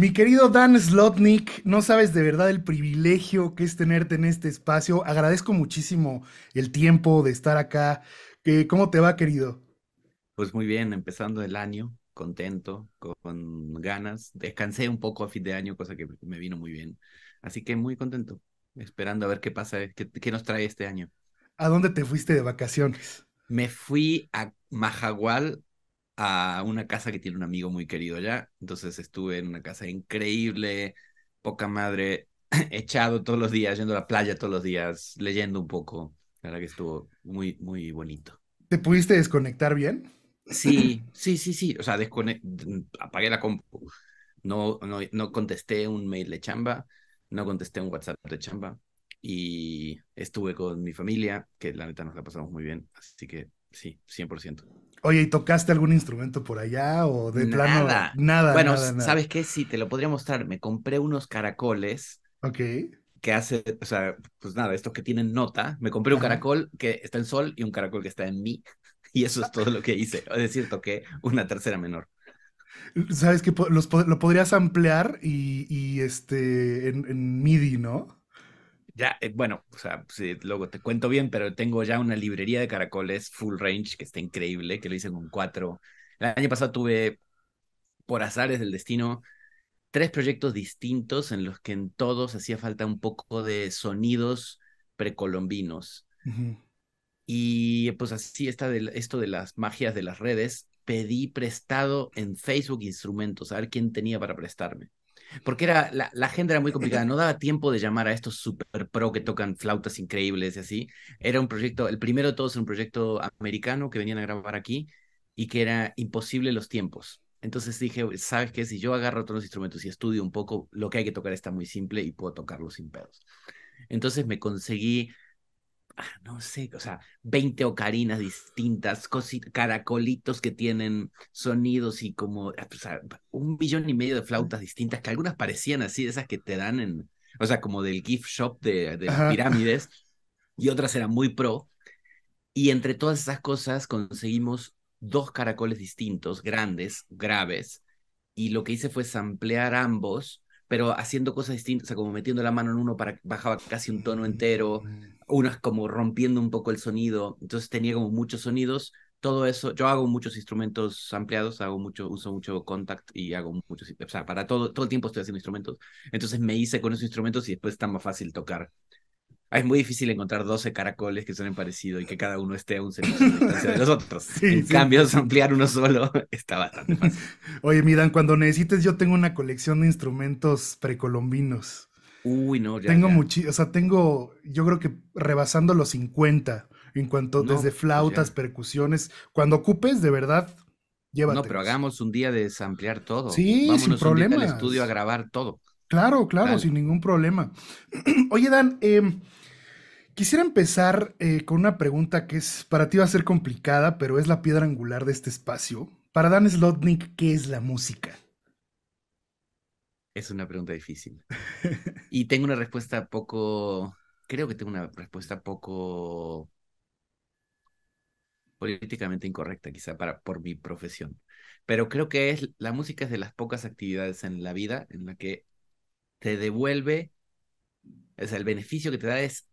Mi querido Dan Slotnik, no sabes de verdad el privilegio que es tenerte en este espacio. Agradezco muchísimo el tiempo de estar acá. Eh, ¿Cómo te va, querido? Pues muy bien, empezando el año, contento, con ganas. Descansé un poco a fin de año, cosa que me vino muy bien. Así que muy contento, esperando a ver qué pasa, qué, qué nos trae este año. ¿A dónde te fuiste de vacaciones? Me fui a Majagual, a una casa que tiene un amigo muy querido allá. Entonces estuve en una casa increíble, poca madre, echado todos los días, yendo a la playa todos los días, leyendo un poco. La verdad que estuvo muy, muy bonito. ¿Te pudiste desconectar bien? Sí, sí, sí, sí. O sea, apagué la compu. No, no, no contesté un mail de chamba, no contesté un WhatsApp de chamba. Y estuve con mi familia, que la neta nos la pasamos muy bien. Así que sí, 100%. Oye, ¿y tocaste algún instrumento por allá o de plano? Nada. Bueno, nada, ¿sabes qué? Sí, te lo podría mostrar. Me compré unos caracoles. Ok. Que hace, o sea, pues nada, estos que tienen nota. Me compré un caracol que está en sol y un caracol que está en mi. Y eso es todo lo que hice. Es decir, toqué una tercera menor. Sabes qué? los, lo podrías ampliar y, y este, en, en MIDI, ¿no? ya, eh, bueno, o sea, luego te cuento bien, pero tengo ya una librería de caracoles full range que está increíble, que lo hice con cuatro. El año pasado tuve, por azares del destino, tres proyectos distintos en los que en todos hacía falta un poco de sonidos precolombinos. Y eh, pues así está de, esto de las magias de las redes. Pedí prestado en Facebook instrumentos, a ver quién tenía para prestarme porque era, la, la, agenda era muy complicada, no daba tiempo de llamar a estos super pro que tocan flautas increíbles y así. Era un proyecto, el primero de todos era un proyecto americano que venían a grabar aquí y que era imposible los tiempos. Entonces dije, ¿sabes qué? Si yo agarro todos los instrumentos y estudio un poco, lo que hay que tocar está muy simple y puedo tocarlo sin pedos. Entonces me conseguí Ah, no sé, o sea, 20 ocarinas distintas, caracolitos que tienen sonidos y como, o ah, sea, pues, ah, un millón y medio de flautas distintas, que algunas parecían así, de esas que te dan en, o sea, como del gift shop de, pirámides, y otras eran muy pro. Y entre todas esas cosas conseguimos dos caracoles distintos, grandes, graves, y lo que hice fue samplear ambos pero haciendo cosas distintas, o sea, como metiendo la mano en uno para bajaba casi un tono mm. entero, unas como rompiendo un poco el sonido, entonces tenía como muchos sonidos, todo eso, yo hago muchos instrumentos ampliados, hago mucho, uso mucho contact y hago muchos, o sea, para todo, todo el tiempo estoy haciendo instrumentos, entonces me hice con esos instrumentos y después está más fácil tocar Ah, es muy difícil encontrar 12 caracoles que suenen parecido y que cada uno esté a un centímetro de los otros. en cambio, ampliar uno solo está bastante fácil. Oye, Dan, cuando necesites, yo tengo una colección de instrumentos precolombinos. Uy, no, ya. Tengo o sea, tengo, yo creo que rebasando los 50 en cuanto desde pues flautas, percusiones. Cuando ocupes, de verdad, llévate. No, pero hagamos un día de ampliar todo. Sí, sin problema. al estudio a grabar todo. Claro, claro, sin ningún problema. Oye, Dan, eh. Quisiera empezar eh, con una pregunta que es para ti va a ser complicada, pero es la piedra angular de este espacio. Para Dan Slotnik, ¿qué es la música? Es una pregunta difícil. y tengo una respuesta poco. Creo que tengo una respuesta poco políticamente incorrecta, quizá para, por mi profesión. Pero creo que es, la música es de las pocas actividades en la vida en la que te devuelve, o sea, el beneficio que te da es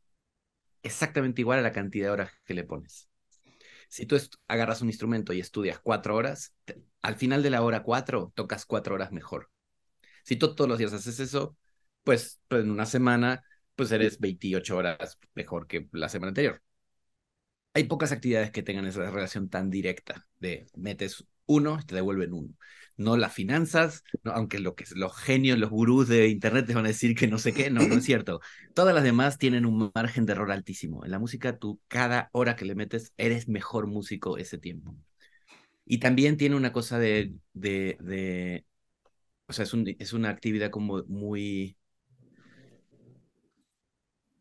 exactamente igual a la cantidad de horas que le pones. Si tú agarras un instrumento y estudias cuatro horas, al final de la hora cuatro, tocas cuatro horas mejor. Si tú todos los días haces eso, pues, pues en una semana, pues eres 28 horas mejor que la semana anterior. Hay pocas actividades que tengan esa relación tan directa de metes uno, te devuelven uno. No las finanzas, aunque lo que, los genios, los gurús de Internet te van a decir que no sé qué, no, no es cierto. Todas las demás tienen un margen de error altísimo. En la música, tú cada hora que le metes, eres mejor músico ese tiempo. Y también tiene una cosa de, o sea, es, es una actividad como muy,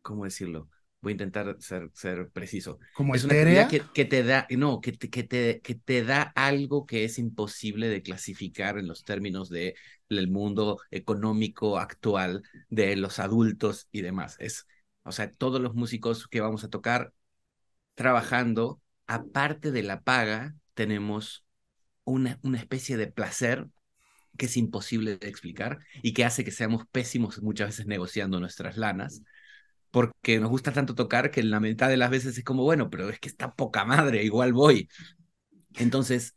¿cómo decirlo? voy a intentar ser, ser preciso. Como es una idea que, te da, no, que que, te, que te da algo que es imposible de clasificar en los términos del mundo económico actual de los adultos y demás. Es, o sea, todos los músicos que vamos a tocar trabajando, aparte de la paga, tenemos una, una especie de placer que es imposible de explicar y que hace que seamos pésimos muchas veces negociando nuestras lanas porque nos gusta tanto tocar que la mitad de las veces es como, bueno, pero es que está poca madre, igual voy. Entonces,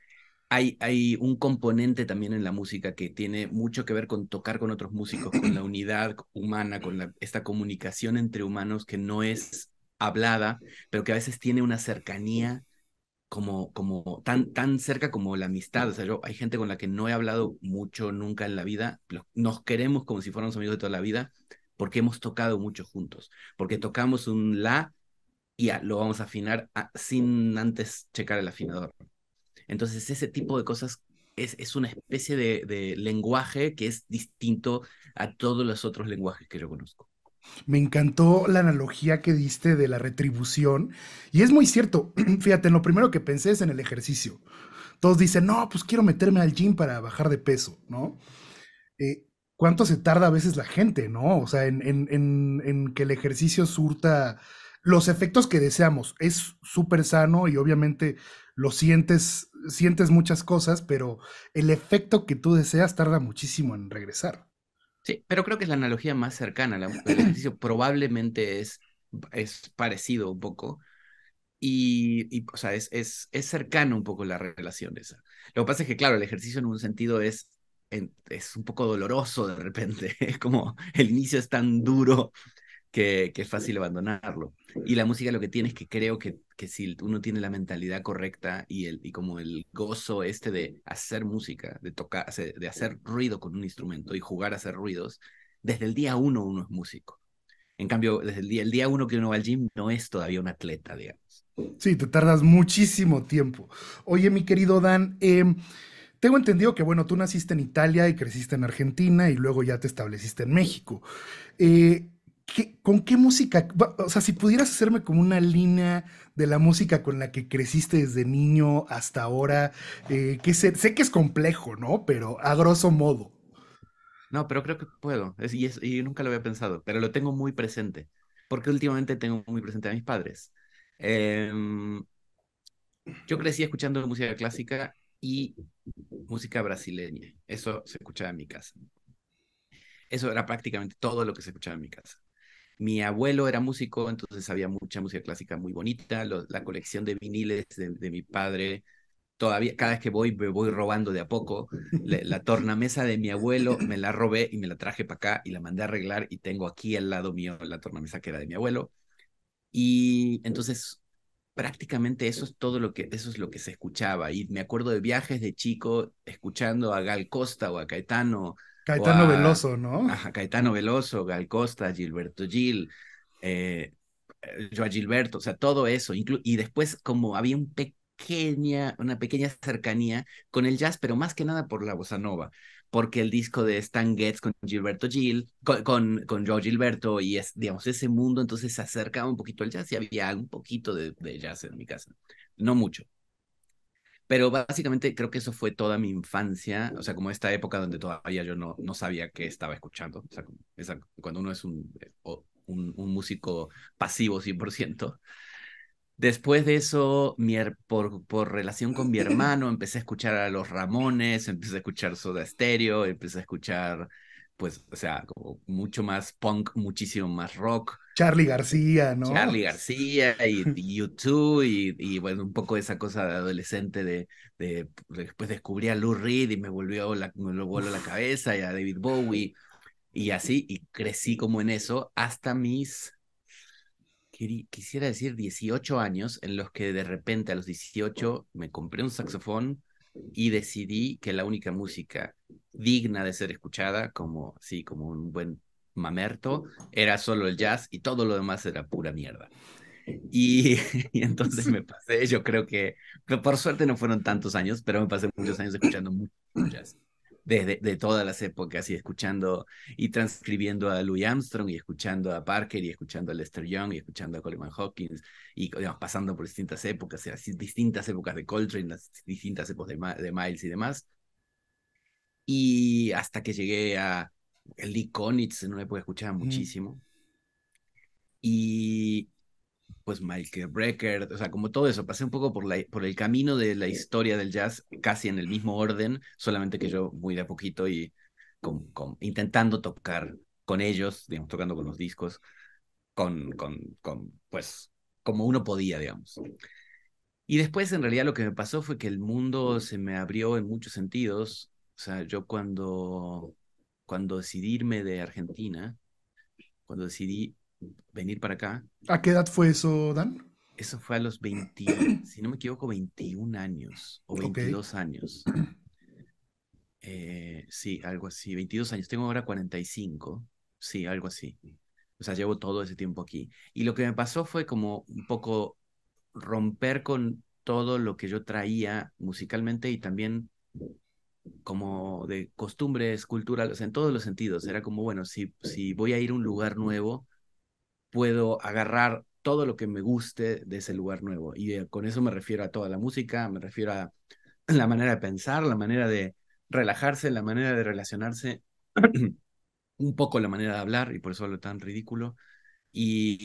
hay, hay un componente también en la música que tiene mucho que ver con tocar con otros músicos, con la unidad humana, con esta comunicación entre humanos que no es hablada, pero que a veces tiene una cercanía como, como tan, tan cerca como la amistad. O sea, yo, hay gente con la que no he hablado mucho nunca en la vida, nos queremos como si fuéramos amigos de toda la vida, porque hemos tocado mucho juntos, porque tocamos un la y lo vamos a afinar sin antes checar el afinador. Entonces, ese tipo de cosas es, una especie de, lenguaje que es distinto a todos los otros lenguajes que yo conozco. Me encantó la analogía que diste de la retribución. Y es muy cierto, fíjate, lo primero que pensé es en el ejercicio. Todos dicen, no, pues quiero meterme al gym para bajar de peso, ¿no? Eh, cuánto se tarda a veces la gente, ¿no? O sea, en, que el ejercicio surta los efectos que deseamos. Es súper sano y obviamente lo sientes, sientes muchas cosas, pero el efecto que tú deseas tarda muchísimo en regresar. Sí, pero creo que es la analogía más cercana. El ejercicio probablemente es, es parecido un poco. Y, o sea, es, es, es cercano un poco la relación esa. Lo que pasa es que, claro, el ejercicio en un sentido es es un poco doloroso de repente, es como el inicio es tan duro que, que, es fácil abandonarlo. Y la música lo que tiene es que creo que, que si uno tiene la mentalidad correcta y, el, y como el gozo este de hacer música, de tocar, de hacer ruido con un instrumento y jugar a hacer ruidos, desde el día uno uno es músico. En cambio, desde el día, el día uno que uno va al gym no es todavía un atleta, digamos. Sí, te tardas muchísimo tiempo. Oye, mi querido Dan, eh, tengo entendido que, bueno, tú naciste en Italia y creciste en Argentina y luego ya te estableciste en México. Eh, ¿Con qué música? O sea, si pudieras hacerme como una línea de la música con la que creciste desde niño hasta ahora, eh, que sé, que es complejo, ¿no? Pero a grosso modo. No, pero creo que puedo. y, nunca lo había pensado, pero lo tengo muy presente. Porque últimamente tengo muy presente a mis padres. Em, yo crecí escuchando música clásica y música brasileña. Eso se escuchaba en mi casa. Eso era prácticamente todo lo que se escuchaba en mi casa. Mi abuelo era músico, entonces había mucha música clásica muy bonita. la colección de viniles de, mi padre, todavía, cada vez que voy, me voy robando de a poco. La, la tornamesa de mi abuelo me la robé y me la traje para acá y la mandé a arreglar. Y tengo aquí al lado mío la tornamesa que era de mi abuelo. Y entonces prácticamente eso es todo lo que, eso es lo que se escuchaba. Y me acuerdo de viajes de chico escuchando a Gal Costa o a Caetano. Caetano Veloso, ¿no? A Caetano Veloso, Gal Costa, Gilberto Gil, eh, eh Gilberto, o sea, todo eso. y después como había pequeña, una pequeña cercanía con el jazz, pero más que nada por la bossa nova porque el disco de Stan Getz con Gilberto Gil, con, con, Joe Gilberto y es, digamos, ese mundo, entonces se acercaba un poquito al jazz y había un poquito de, jazz en mi casa, no mucho. Pero básicamente creo que eso fue toda mi infancia, o sea, como esta época donde todavía yo no, no sabía qué estaba escuchando, o sea, cuando uno es un, eh, un, un músico pasivo 100%. Después de eso, por, relación con mi hermano, empecé a escuchar a los Ramones, empecé a escuchar Soda Stereo, empecé a escuchar, pues, o sea, como mucho más punk, muchísimo más rock. Charlie García, ¿no? Charlie García y, u YouTube y, bueno, un poco esa cosa de adolescente de, después descubrí a Lou Reed y me volvió la, me lo la cabeza y a David Bowie y así, y crecí como en eso hasta mis quisiera decir 18 años en los que de repente a los 18 me compré un saxofón y decidí que la única música digna de ser escuchada, como, sí, como un buen mamerto, era solo el jazz y todo lo demás era pura mierda. Y, y, entonces me pasé, yo creo que, por suerte no fueron tantos años, pero me pasé muchos años escuchando mucho jazz desde de todas las épocas y escuchando y transcribiendo a Louis Armstrong y escuchando a Parker y escuchando a Lester Young y escuchando a Coleman Hawkins y digamos, pasando por distintas épocas, eh, distintas épocas de Coltrane, las distintas épocas de, Miles y demás. Y hasta que llegué a Lee Konitz, en una época escuchaba mm. muchísimo. Y, pues Michael Brecker, o sea, como todo eso, pasé un poco por, la, por el camino de la historia del jazz casi en el mismo orden, solamente que yo muy de a poquito y con, intentando tocar con ellos, digamos, tocando con los discos, con, con, con, pues, como uno podía, digamos. Y después, en realidad, lo que me pasó fue que el mundo se me abrió en muchos sentidos. O sea, yo cuando, cuando decidí irme de Argentina, cuando decidí venir para acá. ¿A qué edad fue eso, Dan? Eso fue a los 20, si no me equivoco, 21 años o 22 años. Eh, sí, algo así, 22 años. Tengo ahora 45, sí, algo así. O sea, llevo todo ese tiempo aquí. Y lo que me pasó fue como un poco romper con todo lo que yo traía musicalmente y también como de costumbres culturales, en todos los sentidos. Era como, bueno, si, si voy a ir a un lugar nuevo, puedo agarrar todo lo que me guste de ese lugar nuevo. Y eh, con eso me refiero a toda la música, me refiero a la manera de pensar, la manera de relajarse, la manera de relacionarse, un poco la manera de hablar, y por eso lo tan ridículo. Y,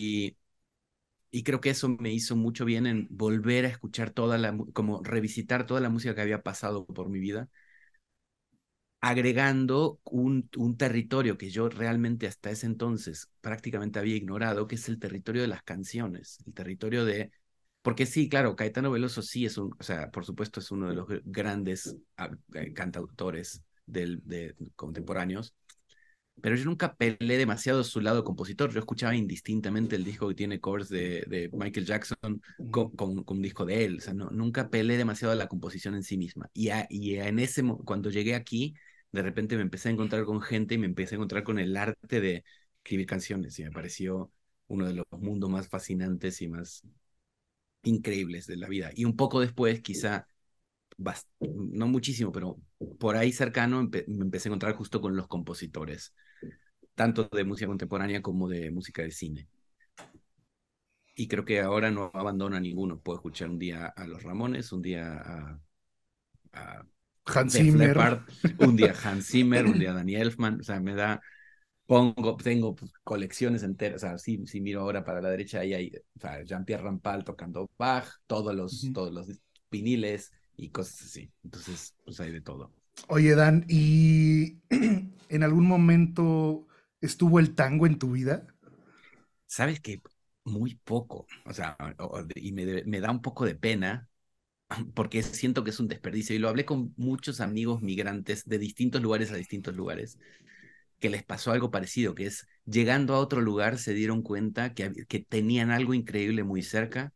y, y, creo que eso me hizo mucho bien en volver a escuchar toda la, como revisitar toda la música que había pasado por mi vida agregando un, territorio que yo realmente hasta ese entonces prácticamente había ignorado, que es el territorio de las canciones, el territorio de... Porque sí, claro, Caetano Veloso sí es un, o sea, por supuesto es uno de los grandes ah, eh, cantautores del, de contemporáneos, pero yo nunca peleé demasiado su lado compositor. Yo escuchaba indistintamente el disco que tiene covers de, Michael Jackson con, un disco de él. O sea, no, nunca peleé demasiado la composición en sí misma. Y, y en ese, cuando llegué aquí, de repente me empecé a encontrar con gente y me empecé a encontrar con el arte de escribir canciones y me pareció uno de los mundos más fascinantes y más increíbles de la vida. Y un poco después, quizá, no muchísimo, pero por ahí cercano me empecé a encontrar justo con los compositores, tanto de música contemporánea como de música de cine. Y creo que ahora no abandono a ninguno. Puedo escuchar un día a los Ramones, un día a Hans Zimmer. un día Hans Zimmer, un día Daniel Elfman, o sea, me da, pongo, tengo pues, colecciones enteras, o sea, si, miro ahora para la derecha, ahí hay o sea, Jean-Pierre Rampal tocando Bach, todos los, todos los viniles y cosas así, entonces, pues hay de todo. Oye, Dan, ¿y en algún momento estuvo el tango en tu vida? Sabes que muy poco, o sea, y me, me da un poco de pena porque siento que es un desperdicio y lo hablé con muchos amigos migrantes de distintos lugares a distintos lugares que les pasó algo parecido, que es llegando a otro lugar se dieron cuenta que, que tenían algo increíble muy cerca,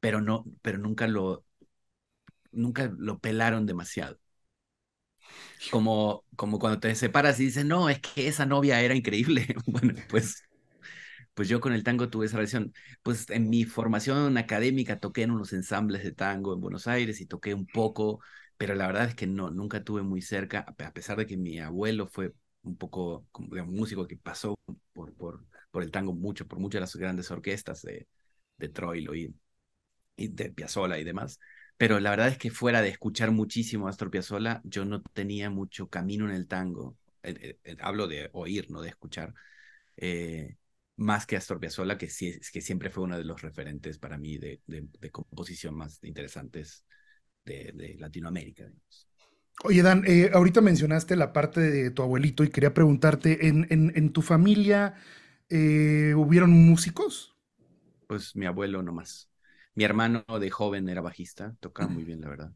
pero no, pero nunca lo, nunca lo pelaron demasiado. Como, como cuando te separas y dices, no, es que esa novia era increíble. Bueno, pues pues yo con el tango tuve esa relación. Pues en mi formación académica toqué en unos ensambles de tango en Buenos Aires y toqué un poco, pero la verdad es que no, nunca tuve muy cerca, a pesar de que mi abuelo fue un poco como un músico que pasó por, por, por el tango mucho, por muchas de las grandes orquestas de, de Troilo y, y de Piazzola y demás. Pero la verdad es que fuera de escuchar muchísimo a Astor Piazzolla, yo no tenía mucho camino en el tango. hablo de oír, no de escuchar. Eh, más que Astor Piazzolla, que, sí, que siempre fue uno de los referentes para mí de, composición más interesantes de, Latinoamérica. Oye, Dan, eh, ahorita mencionaste la parte de tu abuelito y quería preguntarte, ¿en, en, tu familia eh, hubieron músicos? Pues mi abuelo nomás. Mi hermano de joven era bajista, tocaba muy bien, la verdad.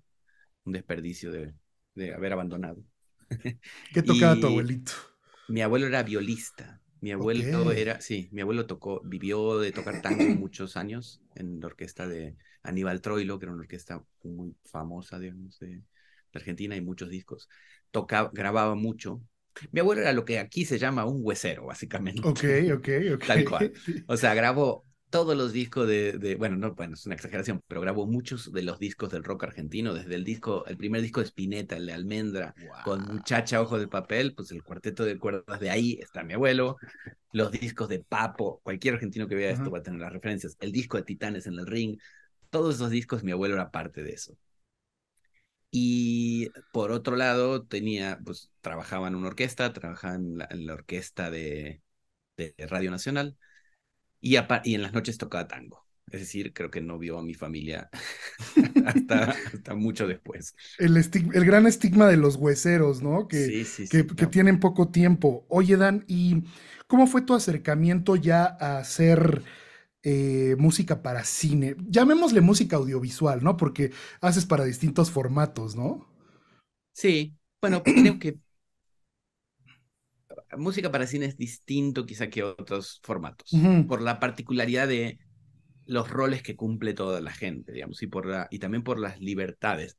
Un desperdicio de, de haber abandonado. ¿Qué tocaba tu abuelito? Mi abuelo era violista, mi abuelo era, sí, mi abuelo tocó, vivió de tocar tango muchos años en la orquesta de Aníbal Troilo, que era una orquesta muy famosa, digamos, de, Argentina y muchos discos. Tocaba, grababa mucho. Mi abuelo era lo que aquí se llama un huesero, básicamente. Ok, ok, ok. Tal cual. O sea, grabó todos los discos de, bueno, no, bueno, es una exageración, pero grabó muchos de los discos del rock argentino, desde el disco, el primer disco de Spinetta, el de Almendra, con Muchacha Ojo de Papel, pues el cuarteto de cuerdas de ahí está mi abuelo, los discos de Papo, cualquier argentino que vea esto va a tener las referencias, el disco de Titanes en el Ring, todos esos discos mi abuelo era parte de eso. Y por otro lado, tenía, pues trabajaba en una orquesta, trabajaba en la, orquesta de, de Radio Nacional, y, en las noches tocaba tango. Es decir, creo que no vio a mi familia hasta, mucho después. El, gran estigma de los hueseros, ¿no? Que, que, tienen poco tiempo. Oye, Dan, ¿y cómo fue tu acercamiento ya a hacer eh, música para cine? Llamémosle música audiovisual, ¿no? Porque haces para distintos formatos, ¿no? Sí, bueno, creo que música para cine es distinto quizá que otros formatos, por la particularidad de los roles que cumple toda la gente, digamos, y, por la, y también por las libertades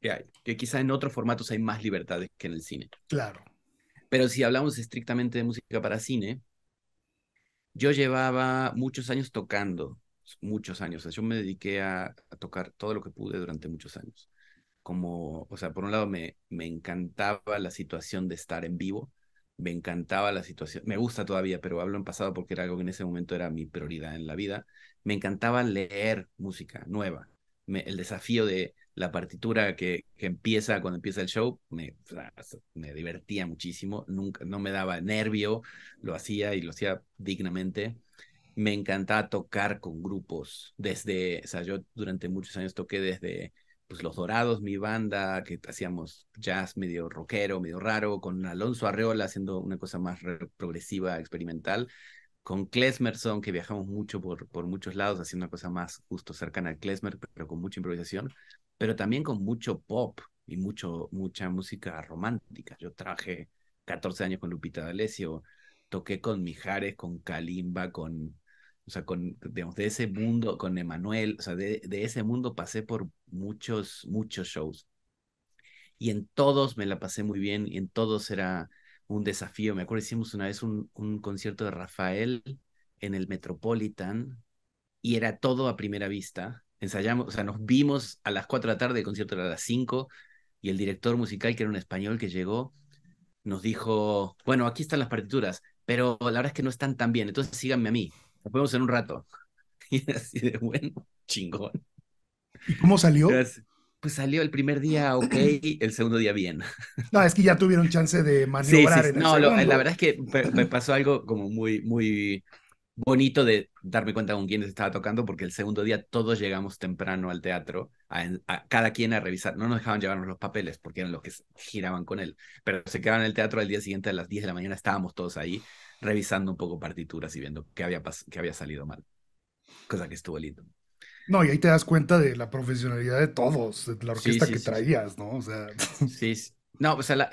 que hay, que quizá en otros formatos hay más libertades que en el cine. Claro. Pero si hablamos estrictamente de música para cine, yo llevaba muchos años tocando, muchos años, o sea, yo me dediqué a, a tocar todo lo que pude durante muchos años como, o sea, por un lado me, me encantaba la situación de estar en vivo, me encantaba la situación, me gusta todavía, pero hablo en pasado porque era algo que en ese momento era mi prioridad en la vida, me encantaba leer música nueva. el desafío de la partitura que, empieza cuando empieza el show me, me divertía muchísimo, nunca, no me daba nervio, lo hacía y lo hacía dignamente. Me encantaba tocar con grupos, desde, o sea, yo durante muchos años toqué desde pues Los Dorados, mi banda, que hacíamos jazz medio rockero, medio raro, con Alonso Arreola haciendo una cosa más progresiva, experimental, con Klesmerson, que viajamos mucho por, por muchos lados, haciendo una cosa más justo cercana al Klesmer, pero con mucha improvisación, pero también con mucho pop y mucho, mucha música romántica. Yo traje 14 años con Lupita D'Alessio, toqué con Mijares, con Kalimba, con o sea, con, de ese mundo, con Emanuel, o sea, de, de, ese mundo pasé por muchos, muchos shows. Y en todos me la pasé muy bien, y en todos era un desafío. Me acuerdo, hicimos una vez un, un concierto de Rafael en el Metropolitan, y era todo a primera vista. Ensayamos, o sea, nos vimos a las 4 de la tarde, el concierto era a las 5, y el director musical, que era un español que llegó, nos dijo, bueno, aquí están las partituras, pero la verdad es que no están tan bien, entonces síganme a mí. Nos vemos en un rato. Y así de bueno, chingón. ¿Y cómo salió? pues, pues salió el primer día ok, el segundo día bien. No, es que ya tuvieron chance de maniobrar. Sí, sí, no, la verdad es que me pasó algo como muy, muy bonito de darme cuenta con quiénes estaba tocando, porque el segundo día todos llegamos temprano al teatro, a, cada quien a revisar. No nos dejaban llevarnos los papeles porque eran los que giraban con él, pero se quedaban en el teatro al día siguiente a las 10 de la mañana, estábamos todos ahí revisando un poco partituras y viendo qué había, qué había salido mal. Cosa que estuvo lindo. No, y ahí te das cuenta de la profesionalidad de todos, de la orquesta que traías, ¿no? O sea. Sí, no, o sea,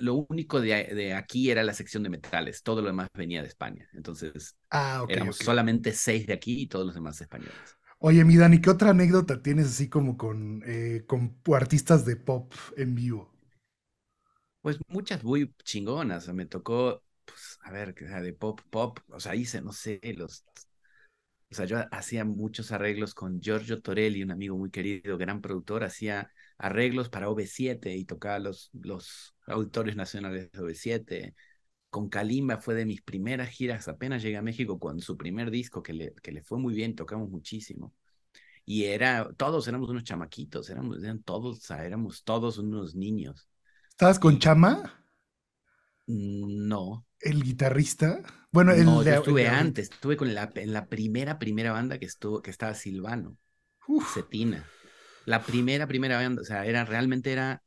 lo único de, aquí era la sección de metales, todo lo demás venía de España. Entonces, ah, éramos solamente seis de aquí y todos los demás españoles. Oye, mi Dani, ¿qué otra anécdota tienes así como con, eh, con artistas de pop en vivo? Pues muchas muy chingonas. Me tocó a ver, de pop, pop, o sea, hice, no sé, los... O sea, yo hacía muchos arreglos con Giorgio Torelli, un amigo muy querido, gran productor, hacía arreglos para OV7 y tocaba los, los auditores nacionales de OV7. Con Kalimba fue de mis primeras giras, apenas llegué a México con su primer disco, que le, que le fue muy bien, tocamos muchísimo y era, todos éramos unos chamaquitos, éramos, eran todos, éramos todos unos niños. ¿Estabas con Chama? No, el guitarrista. Bueno, estuve antes, estuve con la, en la primera, primera banda que estuvo, que estaba Silvano, Cetina. La primera, primera banda, o sea, era realmente era,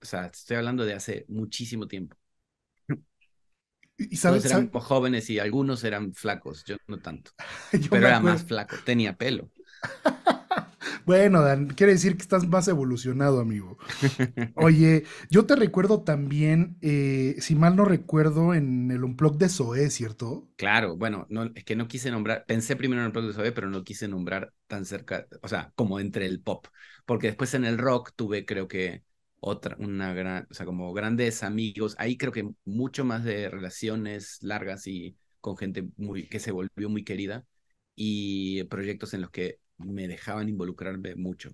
o sea, estoy hablando de hace muchísimo tiempo. Y sabes, eran jóvenes y algunos eran flacos, yo no tanto. pero era más flaco, tenía pelo. Bueno, Dan, quiere decir que estás más evolucionado, amigo. Oye, yo te recuerdo también, eh, si mal no recuerdo, en el Unplug de SOE, ¿cierto? Claro, bueno, no, es que no quise nombrar, pensé primero en el Unplug de Zoé, pero no quise nombrar tan cerca, o sea, como entre el pop, porque después en el rock tuve, creo que, otra, una gran, o sea, como grandes amigos, ahí creo que mucho más de relaciones largas y con gente muy, que se volvió muy querida y proyectos en los que me dejaban involucrarme mucho.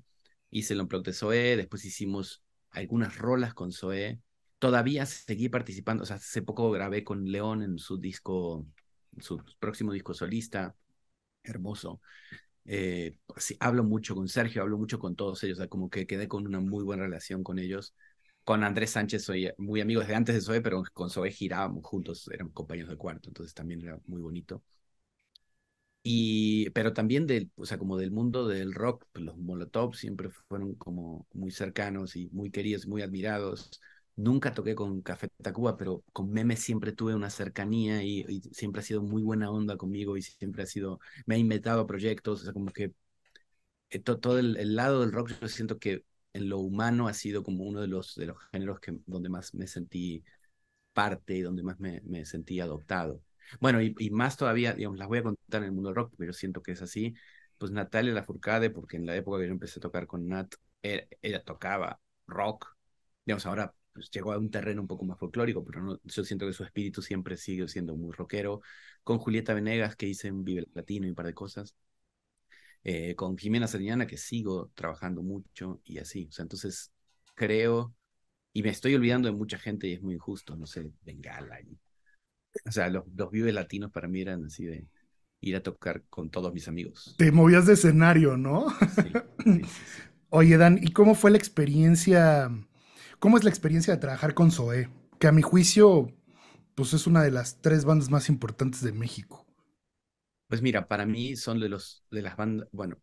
Hice el Unplugged de Zoe, después hicimos algunas rolas con Zoe. Todavía seguí participando, o sea, hace poco grabé con León en su disco, su próximo disco solista, hermoso. Eh, sí, hablo mucho con Sergio, hablo mucho con todos ellos, o sea, como que quedé con una muy buena relación con ellos. Con Andrés Sánchez soy muy amigo desde antes de Zoe, pero con Zoe girábamos juntos, éramos compañeros de cuarto, entonces también era muy bonito. Y, pero también del, o sea, como del mundo del rock, pues, los Molotov siempre fueron como muy cercanos y muy queridos, muy admirados. Nunca toqué con Café Tacuba, pero con Meme siempre tuve una cercanía y, siempre ha sido muy buena onda conmigo y siempre ha sido, me ha inventado a proyectos, o sea, como que eh, todo el, el, lado del rock yo siento que en lo humano ha sido como uno de los, de los géneros que, donde más me sentí parte y donde más me, me sentí adoptado. Bueno, y, más todavía, digamos, las voy a contar en el mundo rock, pero siento que es así. Pues Natalia Lafourcade, porque en la época que yo empecé a tocar con Nat, er, ella, tocaba rock. Digamos, ahora pues, llegó a un terreno un poco más folclórico, pero no, yo siento que su espíritu siempre sigue siendo muy rockero. Con Julieta Venegas, que hice en Vive Latino y un par de cosas. Eh, con Jimena Sariñana, que sigo trabajando mucho y así. O sea, entonces creo, y me estoy olvidando de mucha gente y es muy injusto, no sé, Bengala y o sea, los, los latinos para mí eran así de ir a tocar con todos mis amigos. Te movías de escenario, ¿no? Oye, Dan, ¿y cómo fue la experiencia? ¿Cómo es la experiencia de trabajar con Zoé? Que a mi juicio, pues es una de las tres bandas más importantes de México. Pues mira, para mí son de, los, de las bandas, bueno,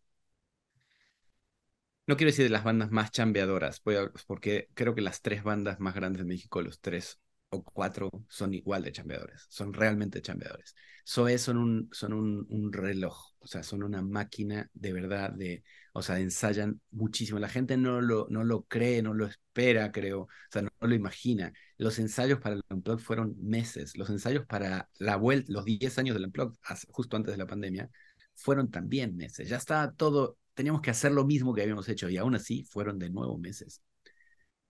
no quiero decir de las bandas más chambeadoras, porque creo que las tres bandas más grandes de México, los tres o cuatro son igual de chambeadores, son realmente chambeadores. SOE son un, son un, un, reloj, o sea, son una máquina de verdad, de, o sea, ensayan muchísimo. La gente no lo, no lo cree, no lo espera, creo, o sea, no, lo imagina. Los ensayos para el Unplug fueron meses, los ensayos para la vuelta, los 10 años del Unplug, justo antes de la pandemia, fueron también meses. Ya estaba todo, teníamos que hacer lo mismo que habíamos hecho y aún así fueron de nuevo meses.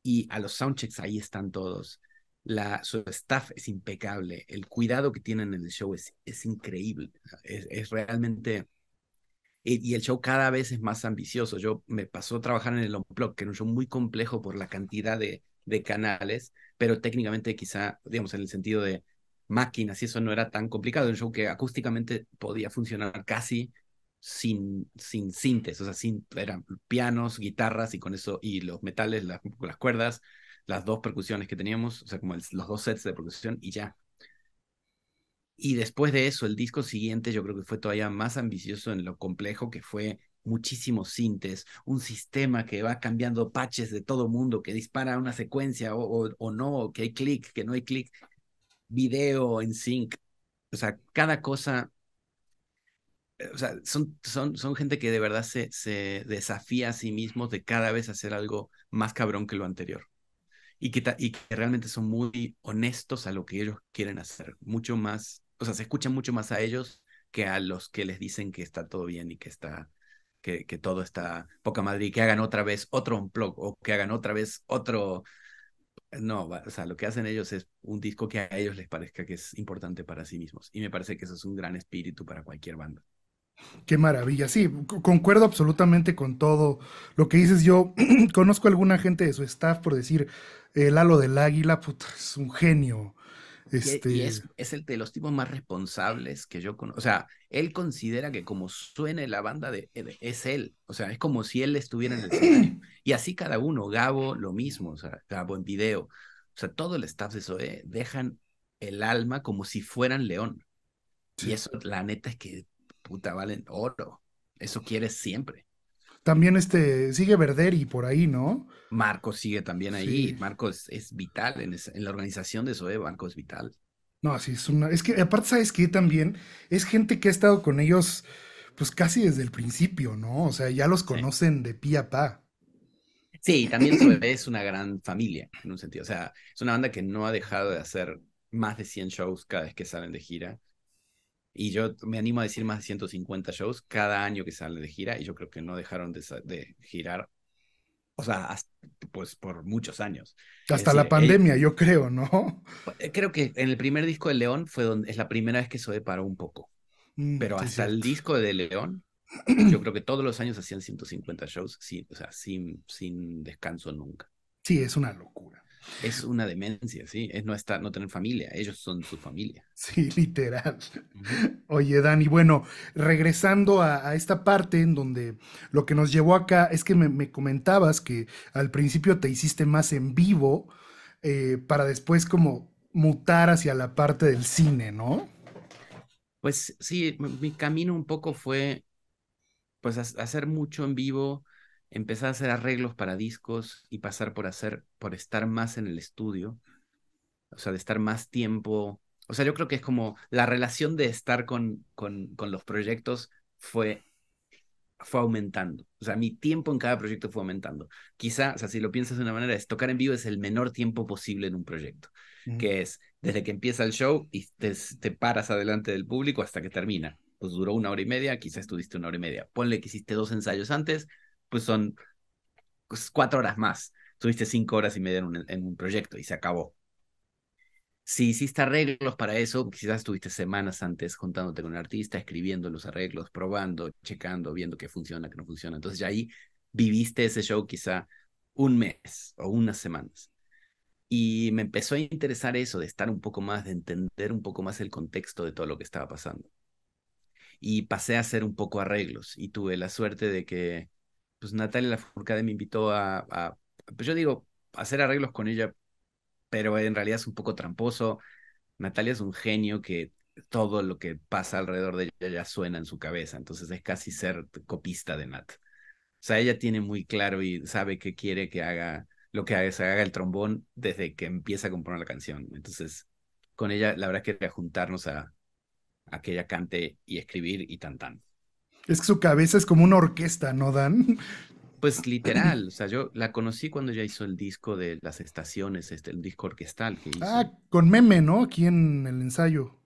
Y a los soundchecks ahí están todos la, su staff es impecable, el cuidado que tienen en el show es, es increíble, es, realmente... Y, el show cada vez es más ambicioso. Yo me pasó a trabajar en el Unplugged, que era un show muy complejo por la cantidad de, canales, pero técnicamente quizá, digamos, en el sentido de máquinas y eso no era tan complicado. el un show que acústicamente podía funcionar casi sin, sin sintes, o sea, sin, eran pianos, guitarras y con eso, y los metales, las cuerdas, las dos percusiones que teníamos, o sea, como los dos sets de percusión y ya. Y después de eso, el disco siguiente yo creo que fue todavía más ambicioso en lo complejo que fue muchísimos sintes, un sistema que va cambiando patches de todo mundo, que dispara una secuencia o, o, no, que hay clic, que no hay clic, video en sync, o sea, cada cosa, eh, o sea, son, son, son gente que de verdad se, se desafía a sí mismos de cada vez hacer algo más cabrón que lo anterior y que, realmente son muy honestos a lo que ellos quieren hacer. Mucho más, o sea, se escuchan mucho más a ellos que a los que les dicen que está todo bien y que está que, que todo está poca madre y que hagan otra vez otro blog o que hagan otra vez otro no, o sea, lo que hacen ellos es un disco que a ellos les parezca que es importante para sí mismos y me parece que eso es un gran espíritu para cualquier banda. Qué maravilla, sí, concuerdo absolutamente con todo lo que dices. Yo conozco a alguna gente de su staff por decir, el eh, halo del águila, puta, es un genio. Este... Y es, el de los tipos más responsables que yo conozco. O sea, él considera que como suene la banda eh, de, es él. O sea, es como si él estuviera en el escenario. Y así cada uno, Gabo lo mismo, o sea, Gabo en video. O sea, todo el staff de SOE dejan el alma como si fueran león. Y eso, la neta, es que puta, valen oro. Eso quieres siempre. También este, sigue y por ahí, ¿no? Marco sigue también ahí. Marcos es, vital en, la organización de SOE, Marcos es vital. No, así es una. Es que aparte, ¿sabes que También es gente que ha estado con ellos, pues casi desde el principio, ¿no? O sea, ya los conocen de pie a pa. Sí, también SOE es una gran familia, en un sentido. O sea, es una banda que no ha dejado de hacer más de 100 shows cada vez que salen de gira. Y yo me animo a decir más de 150 shows cada año que sale de gira y yo creo que no dejaron de, girar, o sea, pues por muchos años. Hasta la pandemia, yo creo, ¿no? Eh, creo que en el primer disco de León fue donde es la primera vez que se paró un poco. Mm, pero hasta el disco de León, yo creo que todos los años hacían 150 shows, sí o sea, sin, sin descanso nunca. Sí, es una locura. Es una demencia, sí, es no, estar, no tener familia, ellos son su familia. Sí, literal. Oye, Dani, bueno, regresando a, esta parte en donde lo que nos llevó acá es que me, comentabas que al principio te hiciste más en vivo eh, para después como mutar hacia la parte del cine, ¿no? Pues sí, mi camino un poco fue pues hacer mucho en vivo, empezar a hacer arreglos para discos y pasar por hacer, por estar más en el estudio, o sea, de estar más tiempo. O sea, yo creo que es como la relación de estar con, con, con los proyectos fue, fue aumentando. O sea, mi tiempo en cada proyecto fue aumentando. Quizá, o sea, si lo piensas de una manera, es tocar en vivo es el menor tiempo posible en un proyecto, que es desde que empieza el show y te, te paras adelante del público hasta que termina. Pues duró una hora y media, quizás estuviste una hora y media. Ponle que hiciste dos ensayos antes, pues son pues, cuatro horas más. Tuviste cinco horas y media en un, en un proyecto y se acabó. Si hiciste arreglos para eso, quizás estuviste semanas antes juntándote con un artista, escribiendo los arreglos, probando, checando, viendo qué funciona, qué no funciona. Entonces ya ahí viviste ese show quizá un mes o unas semanas. Y me empezó a interesar eso, de estar un poco más, de entender un poco más el contexto de todo lo que estaba pasando. Y pasé a hacer un poco arreglos y tuve la suerte de que pues Natalia Lafourcade me invitó a, pues yo digo, hacer arreglos con ella, pero en realidad es un poco tramposo. Natalia es un genio que todo lo que pasa alrededor de ella ya suena en su cabeza, entonces es casi ser copista de Nat. O sea, ella tiene muy claro y sabe que quiere que haga, lo que haga, se haga el trombón desde que empieza a componer la canción. Entonces, con ella, la verdad es que juntarnos a, a que ella cante y escribir y tan tan. Es que su cabeza es como una orquesta, ¿no, Dan? Pues literal, o sea, yo la conocí cuando ya hizo el disco de las estaciones, este, el disco orquestal que hizo. Ah, con meme, ¿no? Aquí en el ensayo.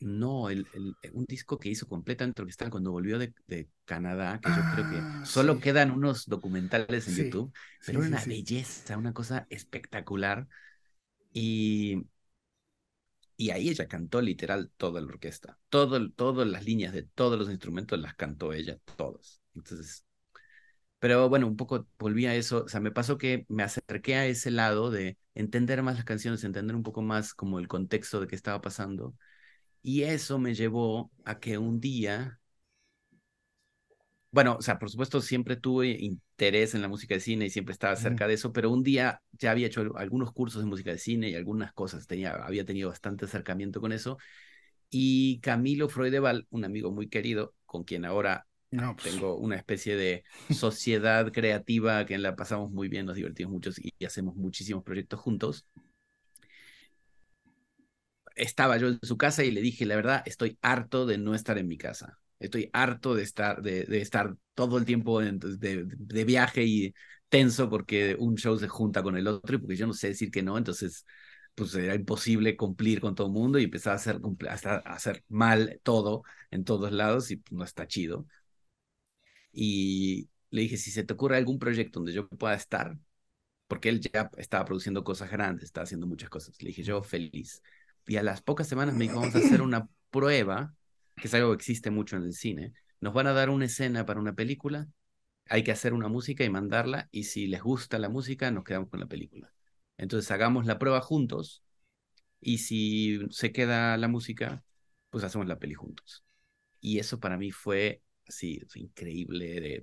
No, un disco que hizo completamente orquestal cuando volvió de, Canadá, que yo creo que ah, solo quedan unos documentales en YouTube, pero es una belleza, una cosa espectacular. Y y ahí ella cantó literal toda la orquesta. Todo, todas las líneas de todos los instrumentos las cantó ella, todos Entonces, pero bueno, un poco volví a eso. O sea, me pasó que me acerqué a ese lado de entender más las canciones, entender un poco más como el contexto de qué estaba pasando. Y eso me llevó a que un día bueno, o sea, por supuesto siempre tuve interés en la música de cine y siempre estaba cerca de eso, pero un día ya había hecho algunos cursos de música de cine y algunas cosas, tenía, había tenido bastante acercamiento con eso. Y Camilo Freudeval, un amigo muy querido, con quien ahora pues. tengo una especie de sociedad creativa que la pasamos muy bien, nos divertimos mucho y hacemos muchísimos proyectos juntos. Estaba yo en su casa y le dije, la verdad, estoy harto de no estar en mi casa estoy harto de estar, de, estar todo el tiempo pues, de, de, viaje y tenso porque un show se junta con el otro y porque yo no sé decir que no, entonces pues era imposible cumplir con todo el mundo y empezaba a hacer, a hacer mal todo en todos lados y pues, no está chido. Y le dije, si se te ocurre algún proyecto donde yo pueda estar, porque él ya estaba produciendo cosas grandes, estaba haciendo muchas cosas, le dije yo feliz. Y a las pocas semanas me dijo, vamos a hacer una prueba que es algo que existe mucho en el cine, nos van a dar una escena para una película, hay que hacer una música y mandarla, y si les gusta la música, nos quedamos con la película. Entonces hagamos la prueba juntos, y si se queda la música, pues hacemos la peli juntos. Y eso para mí fue así, increíble, de,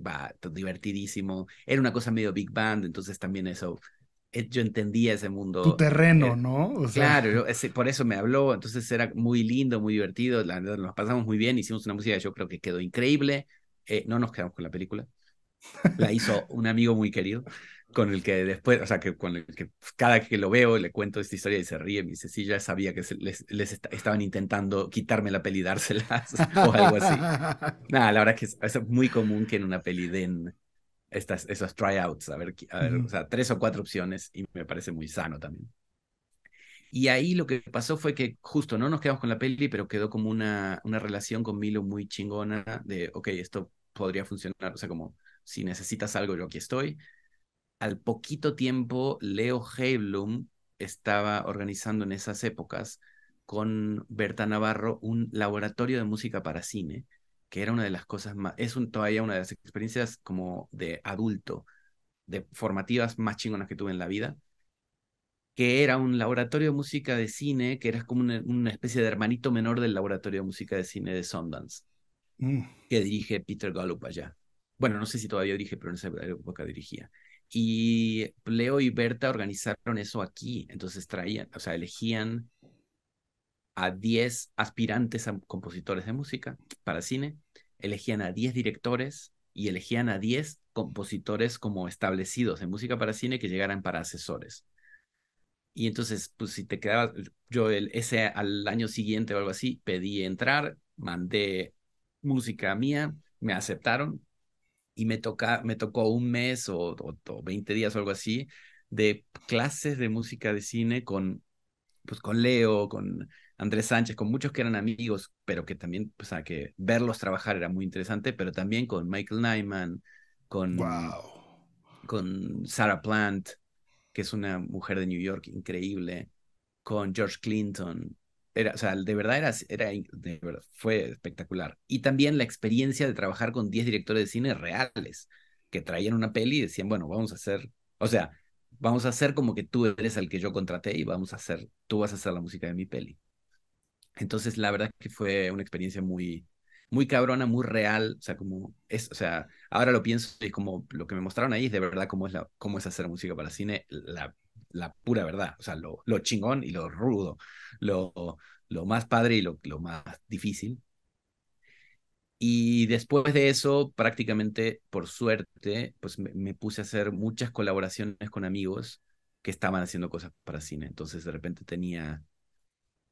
divertidísimo. Era una cosa medio big band, entonces también eso eh, yo entendía ese mundo. Tu terreno, eh, ¿no? Claro, por eso me habló, entonces era muy lindo, muy divertido, nos pasamos muy bien, hicimos una música yo creo que quedó increíble, eh, no nos quedamos con la película, la hizo un amigo muy querido, con el que después, o sea, que con el que pues, cada que lo veo le cuento esta historia y se ríe, me dice, sí, ya sabía que les, estaban intentando quitarme la peli, dárselas o algo así. Nada, la verdad es que es muy común que en una peli den estas, esos tryouts, a ver, o sea, tres o cuatro opciones y me parece muy sano también. Y ahí lo que pasó fue que justo no nos quedamos con la peli, pero quedó como una, una relación con Milo muy chingona de, ok, esto podría funcionar, o sea, como si necesitas algo, yo aquí estoy. Al poquito tiempo, Leo Heiblum estaba organizando en esas épocas con Berta Navarro un laboratorio de música para cine, que era una de las cosas más, es un, todavía una de las experiencias como de adulto, de formativas más chingonas que tuve en la vida, que era un laboratorio de música de cine, que era como una, especie de hermanito menor del laboratorio de música de cine de Sundance, mm. que dirige Peter Gallup allá. Bueno, no sé si todavía dirige, pero en esa época dirigía. Y Leo y Berta organizaron eso aquí, entonces traían, o sea, elegían a 10 aspirantes a compositores de música para cine, elegían a 10 directores y elegían a 10 compositores como establecidos en música para cine que llegaran para asesores. Y entonces, pues si te quedabas, yo el, ese al año siguiente o algo así, pedí entrar, mandé música mía, me aceptaron y me, toca, me tocó un mes o, veinte 20 días o algo así de clases de música de cine con, pues, con Leo, con Andrés Sánchez, con muchos que eran amigos, pero que también, o pues, sea, que verlos trabajar era muy interesante, pero también con Michael Nyman, con, wow. con Sarah Plant, que es una mujer de New York increíble, con George Clinton. Era, o sea, de verdad era, era de verdad, fue espectacular. Y también la experiencia de trabajar con 10 directores de cine reales, que traían una peli y decían, bueno, vamos a hacer, o sea, vamos a hacer como que tú eres el que yo contraté y vamos a hacer, tú vas a hacer la música de mi peli. Entonces, la verdad que fue una experiencia muy, muy cabrona, muy real, o sea, como es, o sea, ahora lo pienso y como lo que me mostraron ahí es de verdad cómo es, la, cómo es hacer música para cine, la, la pura verdad, o sea, lo, chingón y lo rudo, lo, lo más padre y lo, lo más difícil. Y después de eso, prácticamente, por suerte, pues me, puse a hacer muchas colaboraciones con amigos que estaban haciendo cosas para cine. Entonces, de repente tenía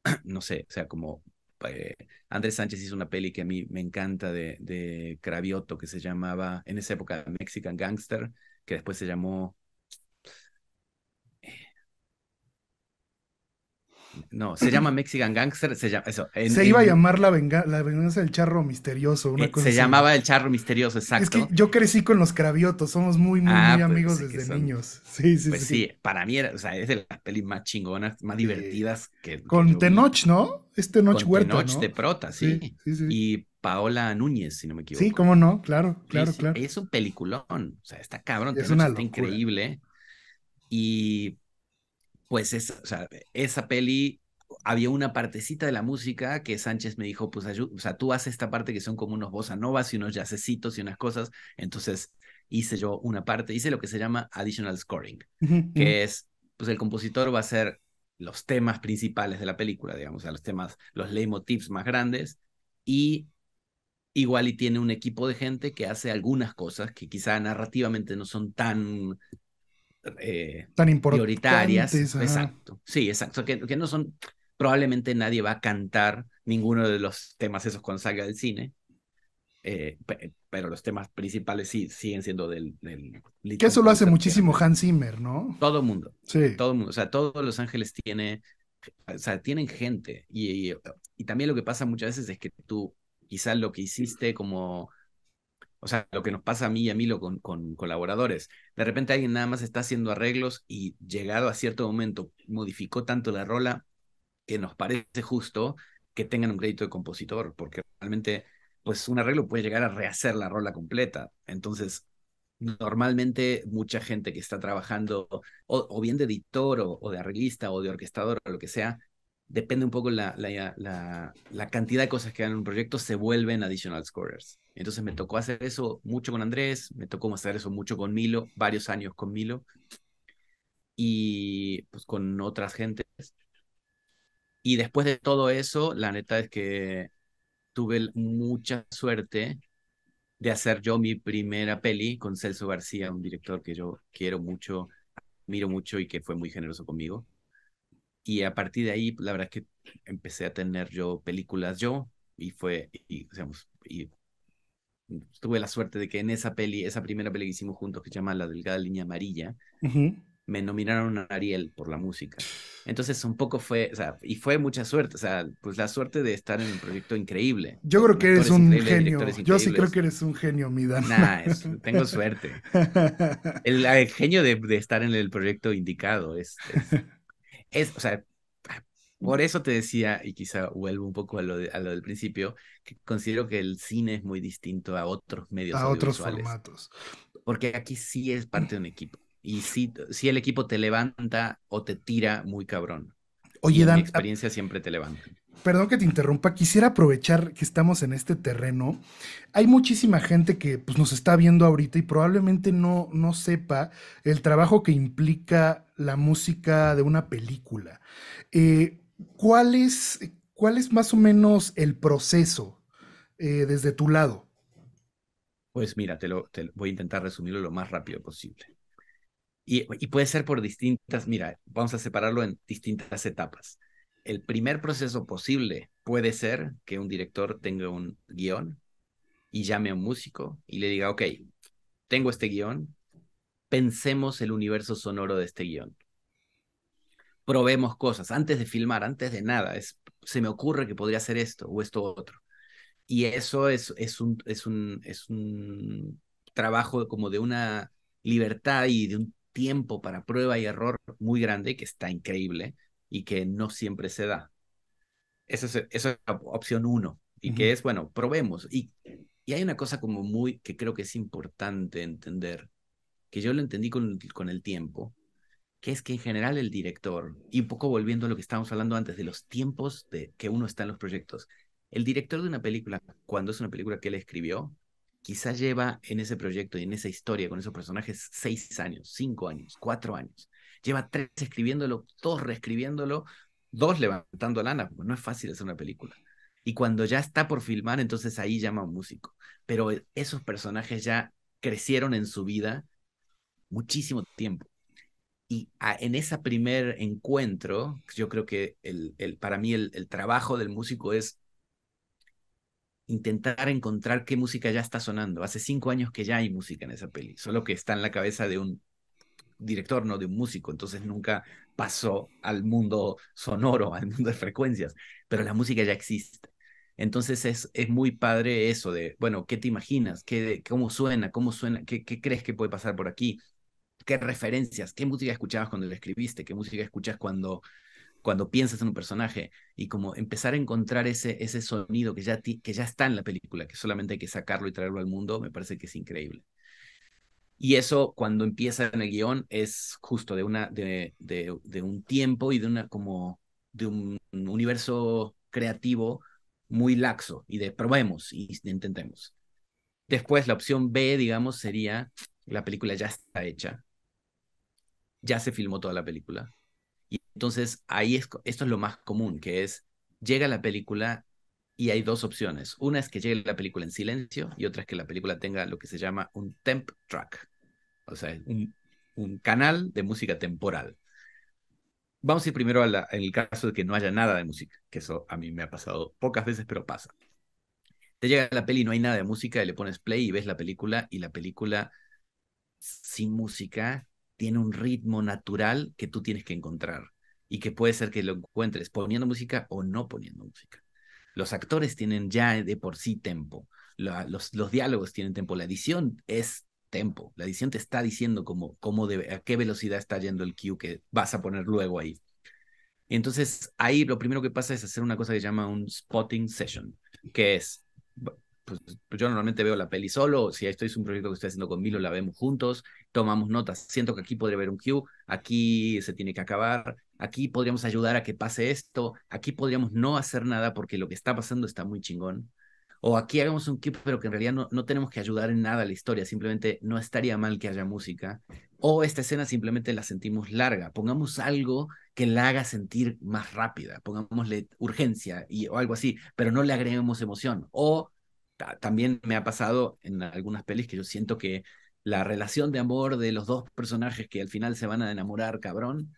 no sé, o sea, como eh, Andrés Sánchez hizo una peli que a mí me encanta de, de Cravioto, que se llamaba en esa época Mexican Gangster, que después se llamó No, se llama Mexican Gangster, se llama eso. se iba a llamar la, venganza del charro misterioso, una eh, cosa Se llamaba el charro misterioso, exacto. Es que yo crecí con los craviotos, somos muy, muy, ah, muy pues, amigos desde niños. Sí, pues sí, sí. para mí era, o sea, es de las pelis más chingonas, más divertidas que. Con Tenoch, ¿no? Es Tenoch Tenoch de Prota, sí. y Paola Núñez, si no me equivoco. Sí, cómo no, claro, claro, claro. Es un peliculón, o sea, está cabrón, es está increíble. Y pues es, esa peli había una partecita de la música que Sánchez me dijo, pues o sea, tú haces esta parte que son como unos bossa novas y unos jazzecitos y unas cosas, entonces hice yo una parte, hice lo que se llama additional scoring, que es, pues el compositor va a hacer los temas principales de la película, digamos, o los temas, los leitmotivs más grandes, y igual y tiene un equipo de gente que hace algunas cosas que quizá narrativamente no son tan eh, tan prioritarias. Exacto, sí, exacto, que, no son, probablemente nadie va a cantar ninguno de los temas esos con saga del cine, eh, pero los temas principales sí siguen siendo del... del que eso lo hace muchísimo Hans Zimmer, ¿no? Todo mundo, sí. todo mundo, o sea, todos Los Ángeles tiene, o sea, tienen gente y, y también lo que pasa muchas veces es que tú quizás lo que hiciste como o sea, lo que nos pasa a mí y a Milo con, con colaboradores. De repente alguien nada más está haciendo arreglos y llegado a cierto momento modificó tanto la rola que nos parece justo que tengan un crédito de compositor, porque realmente pues un arreglo puede llegar a rehacer la rola completa. Entonces, normalmente mucha gente que está trabajando o, bien de editor o, de arreglista o de orquestador o lo que sea, depende un poco la, la, cantidad de cosas que dan en un proyecto, se vuelven additional scorers. Entonces me tocó hacer eso mucho con Andrés, me tocó hacer eso mucho con Milo, varios años con Milo y pues con otras gentes. Y después de todo eso, la neta es que tuve mucha suerte de hacer yo mi primera peli con Celso García, un director que yo quiero mucho, miro mucho y que fue muy generoso conmigo y a partir de ahí, pues, la verdad es que empecé a tener yo películas yo y fue, y, digamos, tuve la suerte de que en esa peli, esa primera peli que hicimos juntos, que se llama La Delgada Línea Amarilla, me nominaron a Ariel por la música. Entonces, un poco fue, o sea, y fue mucha suerte, o sea, pues la suerte de estar en un proyecto increíble. Yo creo que eres un genio. Yo sí creo que eres un genio, Midan. Nah, tengo suerte. El, genio de, estar en el proyecto indicado es es, o sea, por eso te decía, y quizá vuelvo un poco a lo, lo del principio, que considero que el cine es muy distinto a otros medios. A otros formatos. Porque aquí sí es parte de un equipo. Y si si el equipo te levanta o te tira muy cabrón. Oye, Dan. experiencia siempre te levanta. Perdón que te interrumpa, quisiera aprovechar que estamos en este terreno. Hay muchísima gente que pues, nos está viendo ahorita y probablemente no, no sepa el trabajo que implica la música de una película. Eh, ¿cuál, es, más o menos el proceso eh, desde tu lado? Pues mira, te lo, te voy a intentar resumirlo lo más rápido posible. Y, puede ser por distintas, mira, vamos a separarlo en distintas etapas. El primer proceso posible puede ser que un director tenga un guión y llame a un músico y le diga, ok, tengo este guión, pensemos el universo sonoro de este guión. Probemos cosas antes de filmar, antes de nada. Es, se me ocurre que podría hacer esto o esto otro. Y eso es, es, un, es, un, es un trabajo como de una libertad y de un tiempo para prueba y error muy grande, que está increíble y que no siempre se da. Esa es, esa la opción uno, y que es, bueno, probemos. Y, y hay una cosa como muy que creo que es importante entender, que yo lo entendí con, con el tiempo, que es que en general el director, y un poco volviendo a lo que estábamos hablando antes de los tiempos de que uno está en los proyectos, el director de una película, cuando es una película que él escribió, quizás lleva en ese proyecto y en esa historia con esos personajes seis años, cinco años, cuatro años. Lleva tres escribiéndolo, dos reescribiéndolo, dos levantando lana, porque no es fácil hacer una película. Y cuando ya está por filmar, entonces ahí llama a un músico. Pero esos personajes ya crecieron en su vida muchísimo tiempo. Y en ese primer encuentro, yo creo que el, para mí el trabajo del músico es intentar encontrar qué música ya está sonando. Hace cinco años que ya hay música en esa peli, solo que está en la cabeza de un director, no de un músico, entonces nunca pasó al mundo sonoro, al mundo de frecuencias, pero la música ya existe. Entonces es, es muy padre eso de, bueno, ¿qué te imaginas? ¿Qué, ¿Cómo suena? ¿Cómo suena? ¿Qué, crees que puede pasar por aquí? ¿Qué referencias? ¿Qué música escuchabas cuando lo escribiste? ¿Qué música escuchas cuando cuando piensas en un personaje y como empezar a encontrar ese, ese sonido que ya, que ya está en la película, que solamente hay que sacarlo y traerlo al mundo, me parece que es increíble. Y eso cuando empieza en el guión es justo de, una, de, de, un tiempo y de, una, como, de un universo creativo muy laxo y de probemos y intentemos. Después la opción B, digamos, sería la película ya está hecha, ya se filmó toda la película, y entonces ahí es, esto es lo más común, que es, llega la película y hay dos opciones. Una es que llegue la película en silencio y otra es que la película tenga lo que se llama un temp track, o sea, un, canal de música temporal. Vamos a ir primero a la, en el caso de que no haya nada de música, que eso a mí me ha pasado pocas veces, pero pasa. Te llega la peli, y no hay nada de música, y le pones play y ves la película, y la película sin música tiene un ritmo natural que tú tienes que encontrar y que puede ser que lo encuentres poniendo música o no poniendo música. Los actores tienen ya de por sí tempo, los, diálogos tienen tempo, la edición es tempo, la edición te está diciendo cómo, cómo a qué velocidad está yendo el cue que vas a poner luego ahí. Entonces ahí lo primero que pasa es hacer una cosa que se llama un spotting session, que es pues, pues, yo normalmente veo la peli solo, si esto es un proyecto que estoy haciendo con Milo, la vemos juntos, tomamos notas, siento que aquí podría haber un cue, aquí se tiene que acabar, aquí podríamos ayudar a que pase esto, aquí podríamos no hacer nada porque lo que está pasando está muy chingón, o aquí hagamos un cue pero que en realidad no, no tenemos que ayudar en nada a la historia, simplemente no estaría mal que haya música, o esta escena simplemente la sentimos larga, pongamos algo que la haga sentir más rápida, pongámosle urgencia y, o algo así, pero no le agreguemos emoción, o también me ha pasado en algunas pelis que yo siento que la relación de amor de los dos personajes que al final se van a enamorar, cabrón,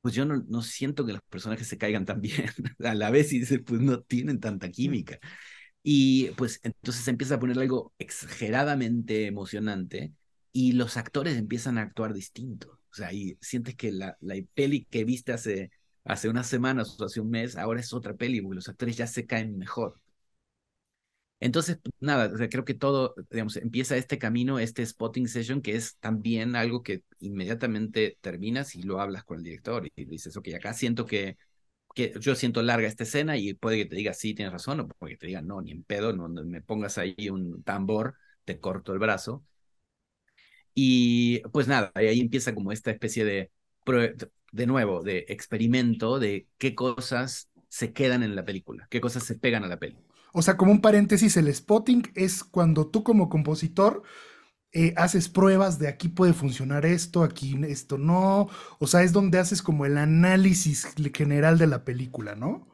pues yo no, siento que los personajes se caigan tan bien. a la vez y dices, pues no tienen tanta química. Y pues entonces empieza a poner algo exageradamente emocionante y los actores empiezan a actuar distinto. O sea, y sientes que la, la peli que viste hace, hace unas semanas o hace un mes, ahora es otra peli, porque los actores ya se caen mejor. Entonces, nada, creo que todo, digamos, empieza este camino, este spotting session, que es también algo que inmediatamente terminas y lo hablas con el director y, dices, ok, acá siento que, que yo siento larga esta escena y puede que te diga, sí, tienes razón, o puede que te diga, no, ni en pedo, no, me pongas ahí un tambor, te corto el brazo. Y pues nada, ahí empieza como esta especie de, de nuevo, de experimento de qué cosas se quedan en la película, qué cosas se pegan a la peli. O sea, como un paréntesis, el spotting es cuando tú como compositor eh, haces pruebas de aquí puede funcionar esto, aquí esto no. O sea, es donde haces como el análisis general de la película, ¿no?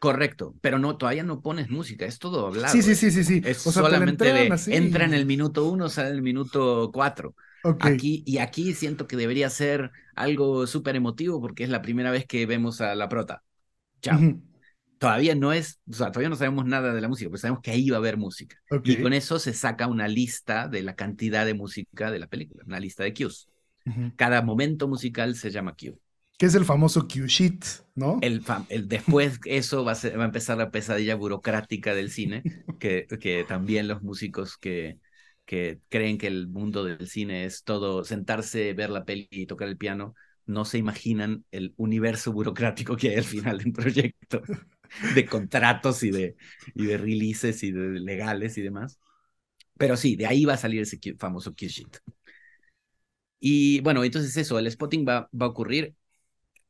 Correcto, pero no, todavía no pones música, es todo hablado. Sí, sí, eh. sí, sí, sí. o sea, solamente de entra en el minuto uno, sale en el minuto cuatro. Aquí, y aquí siento que debería ser algo súper emotivo porque es la primera vez que vemos a la prota. Chao todavía no es, o sea, todavía no sabemos nada de la música, pero sabemos que ahí va a haber música. Y con eso se saca una lista de la cantidad de música de la película, una lista de cues. Cada momento musical se llama cue. Que es el famoso cue sheet, ¿no? El, el después eso va a, va a, empezar la pesadilla burocrática del cine, que, que también los músicos que, que creen que el mundo del cine es todo sentarse, ver la peli y tocar el piano, no se imaginan el universo burocrático que hay al final un proyecto. de contratos y de, y de releases y de legales y demás. Pero sí, de ahí va a salir ese famoso kill sheet. Y bueno, entonces eso, el spotting va, a ocurrir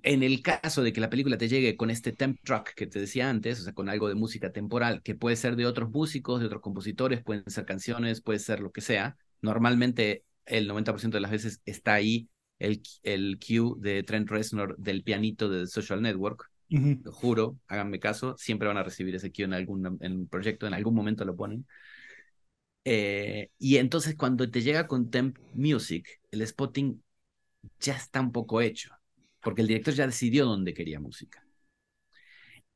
en el caso de que la película te llegue con este temp track que te decía antes, o sea, con algo de música temporal, que puede ser de otros músicos, de otros compositores, pueden ser canciones, puede ser lo que sea, normalmente el 90% de las veces está ahí el, el cue de Trent Reznor del pianito de Social Network, juro, háganme caso, siempre van a recibir ese Q en algún proyecto, en algún momento lo ponen. Eh, y entonces cuando te llega con Temp Music, el spotting ya está un poco hecho, porque el director ya decidió dónde quería música.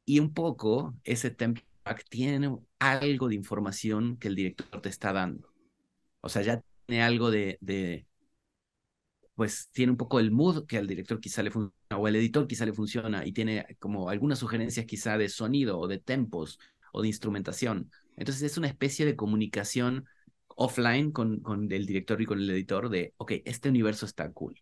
Y un poco ese Temp Pack tiene algo de información que el director te está dando. O sea, ya tiene algo de pues tiene un poco el mood que al director quizá le funciona, o al editor quizá le funciona, y tiene como algunas sugerencias quizá de sonido o de tempos o de instrumentación. Entonces es una especie de comunicación offline con, con el director y con el editor de, ok, este universo está cool.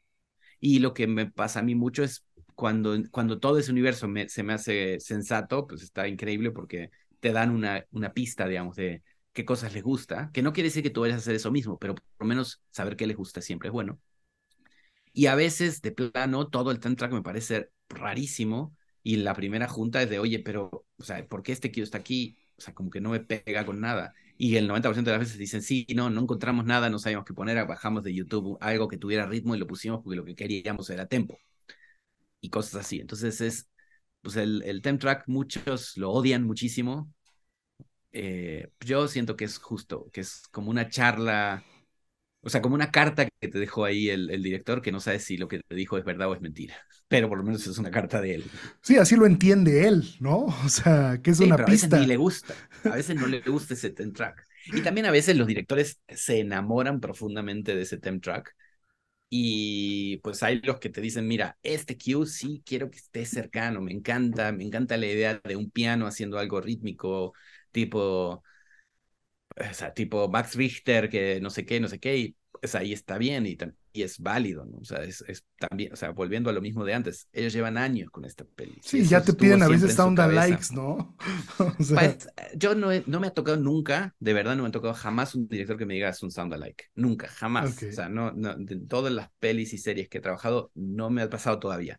Y lo que me pasa a mí mucho es cuando, cuando todo ese universo se me hace sensato, pues está increíble porque te dan una, una pista, digamos, de qué cosas les gusta, que no quiere decir que tú vayas a hacer eso mismo, pero por lo menos saber qué les gusta siempre es bueno. Y a veces, de plano, todo el Track me parece rarísimo. Y la primera junta es de, oye, pero, o sea, ¿por qué este kilo está aquí? O sea, como que no me pega con nada. Y el 90% de las veces dicen, sí, no, no encontramos nada, no sabíamos qué poner, bajamos de YouTube algo que tuviera ritmo y lo pusimos porque lo que queríamos era tempo. Y cosas así. Entonces es, pues el, el temp track muchos lo odian muchísimo. Eh, yo siento que es justo, que es como una charla o sea, como una carta que te dejó ahí el, director que no sabe si lo que te dijo es verdad o es mentira, pero por lo menos es una carta de él. Sí, así lo entiende él, ¿no? O sea, que es una pero pista. A veces ni le gusta, a veces no le gusta ese temp track. Y también a veces los directores se enamoran profundamente de ese temp track y pues hay los que te dicen, mira, este cue sí quiero que esté cercano, me encanta, me encanta la idea de un piano haciendo algo rítmico, tipo o sea, tipo Max Richter, que no sé qué, no sé qué, y pues ahí está bien y, y es válido, ¿no? O sea, es, es, también, o sea, volviendo a lo mismo de antes, ellos llevan años con esta peli. Sí, ya te piden a veces sound likes, ¿no? Pues, yo no, no me ha tocado nunca, de verdad no me ha tocado jamás un director que me diga es un sound alike, nunca, jamás. O sea, no, no, de todas las pelis y series que he trabajado, no me ha pasado todavía.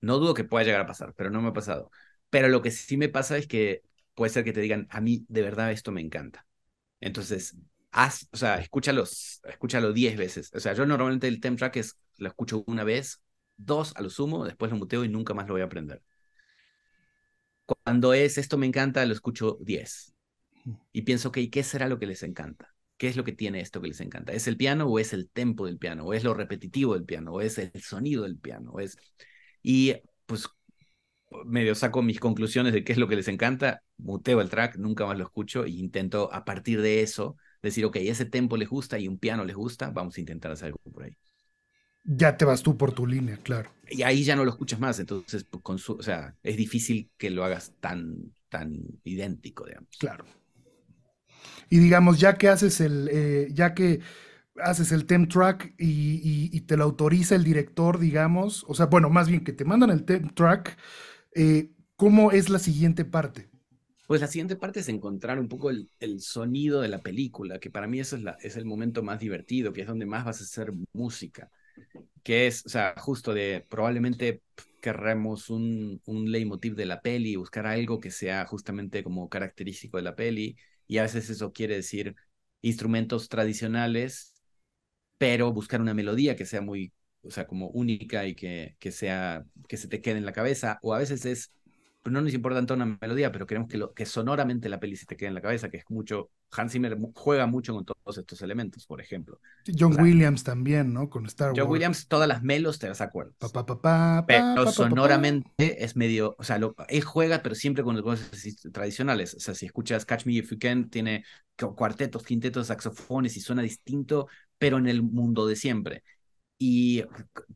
No dudo que pueda llegar a pasar, pero no me ha pasado. Pero lo que sí me pasa es que puede ser que te digan, a mí de verdad esto me encanta entonces, haz, o sea, escúchalos, escúchalo diez veces. O sea, yo normalmente el temp track es, lo escucho una vez, dos a lo sumo, después lo muteo y nunca más lo voy a aprender. Cuando es esto me encanta, lo escucho 10. Y pienso, ok, ¿qué será lo que les encanta? ¿Qué es lo que tiene esto que les encanta? ¿Es el piano o es el tempo del piano? ¿O es lo repetitivo del piano? ¿O es el sonido del piano? ¿O es... Y pues medio saco mis conclusiones de qué es lo que les encanta, muteo el track, nunca más lo escucho Y e intento a partir de eso decir, ok, ese tempo les gusta y un piano les gusta, vamos a intentar hacer algo por ahí. Ya te vas tú por tu línea, claro. Y ahí ya no lo escuchas más, entonces, pues, con sea, es difícil que lo hagas tan, tan idéntico, digamos. Claro. Y digamos, ya que haces el, eh, ya que haces el temp track y, te lo autoriza el director, digamos, o sea, bueno, más bien que te mandan el temp track eh, ¿cómo es la siguiente parte? Pues la siguiente parte es encontrar un poco el, sonido de la película, que para mí eso es, la, es el momento más divertido, que es donde más vas a hacer música, que es, o sea, justo de probablemente querremos un, un leitmotiv de la peli, buscar algo que sea justamente como característico de la peli, y a veces eso quiere decir instrumentos tradicionales, pero buscar una melodía que sea muy o sea, como única y que, que, sea, que se te quede en la cabeza, o a veces es, pues, no nos importa tanto una melodía, pero queremos que, lo, que sonoramente la peli se te quede en la cabeza, que es mucho, Hans Zimmer juega mucho con todos estos elementos, por ejemplo. John Williams también, ¿no? Con Star Wars. John Williams, todas las melos te las acuerdas. pero sonoramente es medio, o sea, él juega, pero siempre con los voces tradicionales. O sea, si escuchas Catch Me If You Can, tiene cuartetos, quintetos, saxofones y suena distinto, pero en el mundo de siempre y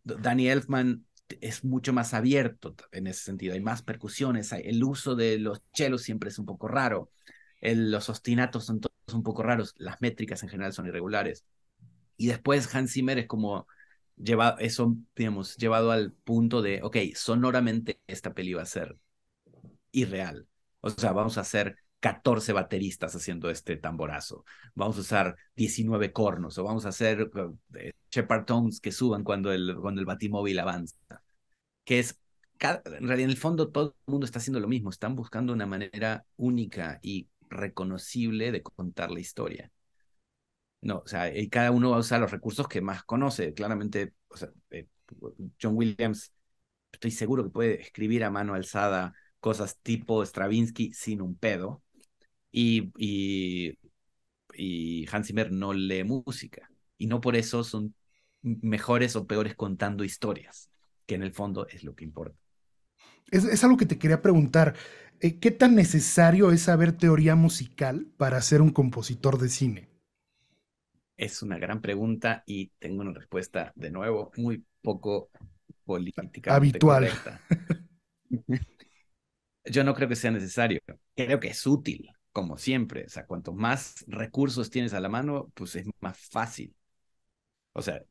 Danny Elfman es mucho más abierto en ese sentido, hay más percusiones, el uso de los chelos siempre es un poco raro, los ostinatos son todos un poco raros, las métricas en general son irregulares. Y después Hans Zimmer es como lleva, eso, digamos, llevado al punto de, ok, sonoramente esta peli va a ser irreal. O sea, vamos a hacer 14 bateristas haciendo este tamborazo, vamos a usar 19 cornos o vamos a hacer uh, eh, Shepard tones que suban cuando el, cuando el batimóvil avanza, que es, en realidad en el fondo todo el mundo está haciendo lo mismo, están buscando una manera única y reconocible de contar la historia. No, o sea, y cada uno va a usar los recursos que más conoce. Claramente, o sea, eh, John Williams, estoy seguro que puede escribir a mano alzada cosas tipo Stravinsky sin un pedo. Y, y, Hans Zimmer no lee música. Y no por eso son mejores o peores contando historias, que en el fondo es lo que importa. Es, algo que te quería preguntar. Eh, ¿Qué tan necesario es saber teoría musical para ser un compositor de cine? Es una gran pregunta y tengo una respuesta de nuevo muy poco política. Habitual. Yo no creo que sea necesario. Creo que es útil como siempre, o sea, cuanto más recursos tienes a la mano, pues es más fácil. O sea,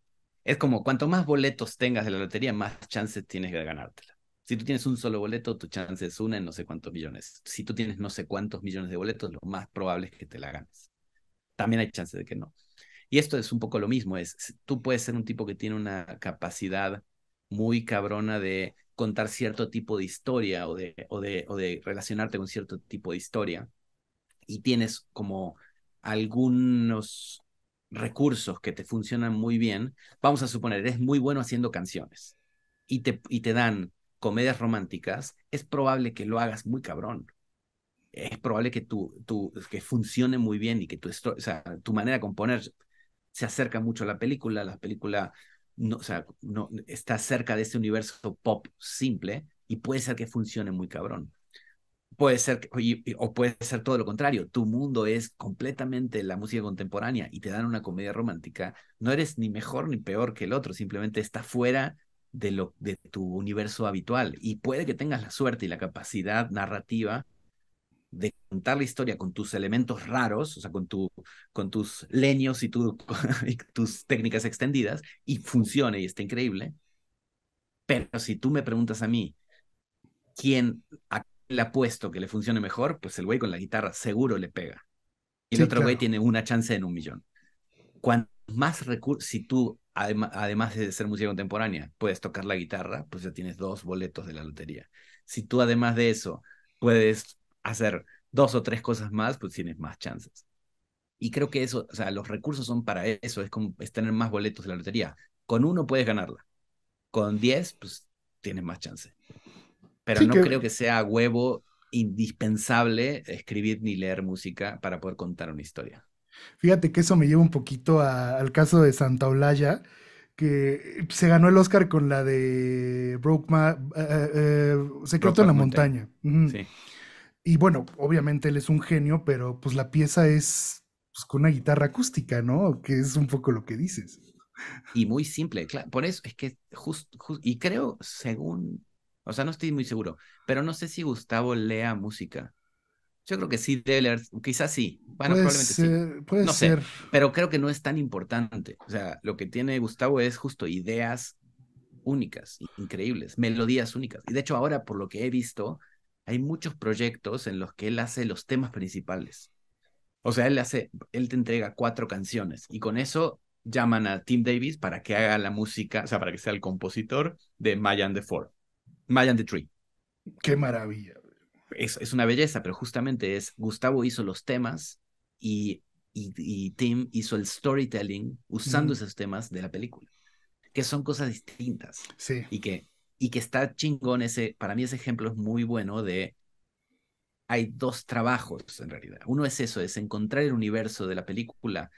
es como cuanto más boletos tengas de la lotería, más chances tienes de ganártela. Si tú tienes un solo boleto, tu chance es una en no sé cuántos millones. Si tú tienes no sé cuántos millones de boletos, lo más probable es que te la ganes. También hay chance de que no. Y esto es un poco lo mismo, es tú puedes ser un tipo que tiene una capacidad muy cabrona de contar cierto tipo de historia o de, o de, o de relacionarte con cierto tipo de historia y tienes como algunos recursos que te funcionan muy bien, vamos a suponer, eres muy bueno haciendo canciones y te, y te dan comedias románticas, es probable que lo hagas muy cabrón. Es probable que, tu, tu, que funcione muy bien y que tu, o sea, tu manera de componer se acerca mucho a la película, la película no, o sea, no, está cerca de ese universo pop simple y puede ser que funcione muy cabrón puede ser, o puede ser todo lo contrario, tu mundo es completamente la música contemporánea y te dan una comedia romántica, no eres ni mejor ni peor que el otro, simplemente está fuera de, lo, de tu universo habitual y puede que tengas la suerte y la capacidad narrativa de contar la historia con tus elementos raros, o sea, con, tu, con tus leños y, tus técnicas extendidas, y funcione y está increíble. Pero si tú me preguntas a mí, ¿quién, le apuesto que le funcione mejor, pues el güey con la guitarra seguro le pega. Y el otro güey tiene una chance en un millón. Cuanto más recursos, si tú, además de ser música contemporánea, puedes tocar la guitarra, pues ya tienes dos boletos de la lotería. Si tú, además de eso, puedes hacer dos o tres cosas más, pues tienes más chances. Y creo que eso, o sea, los recursos son para eso, es como tener más boletos de la lotería. Con uno puedes ganarla. Con diez, pues tienes más chance. Pero no creo que sea huevo indispensable escribir ni leer música para poder contar una historia. Fíjate que eso me lleva un poquito al caso de Santa Olaya, que se ganó el Oscar con la de Brookman, uh, Secreto en la Montaña. Sí. Y bueno, obviamente él es un genio, pero pues la pieza es pues, con una guitarra acústica, ¿no? Que es un poco lo que dices. Y muy simple, claro. Por eso es que justo, y creo, según o sea, no estoy muy seguro, pero no sé si Gustavo lea música. Yo creo que sí debe quizás sí. Bueno, probablemente sí. no sé, pero creo que no es tan importante. O sea, lo que tiene Gustavo es justo ideas únicas, increíbles, melodías únicas. Y de hecho ahora, por lo que he visto, hay muchos proyectos en los que él hace los temas principales. O sea, él hace, él te entrega cuatro canciones y con eso llaman a Tim Davis para que haga la música, o sea, para que sea el compositor de Mayan the Four. Mayan the Tree. Qué maravilla. Es, una belleza, pero justamente es, Gustavo hizo los temas y, Tim hizo el storytelling usando esos temas de la película, que son cosas distintas. Sí. Y que, y que está chingón ese, para mí ese ejemplo es muy bueno de, hay dos trabajos en realidad. Uno es eso, es encontrar el universo de la película.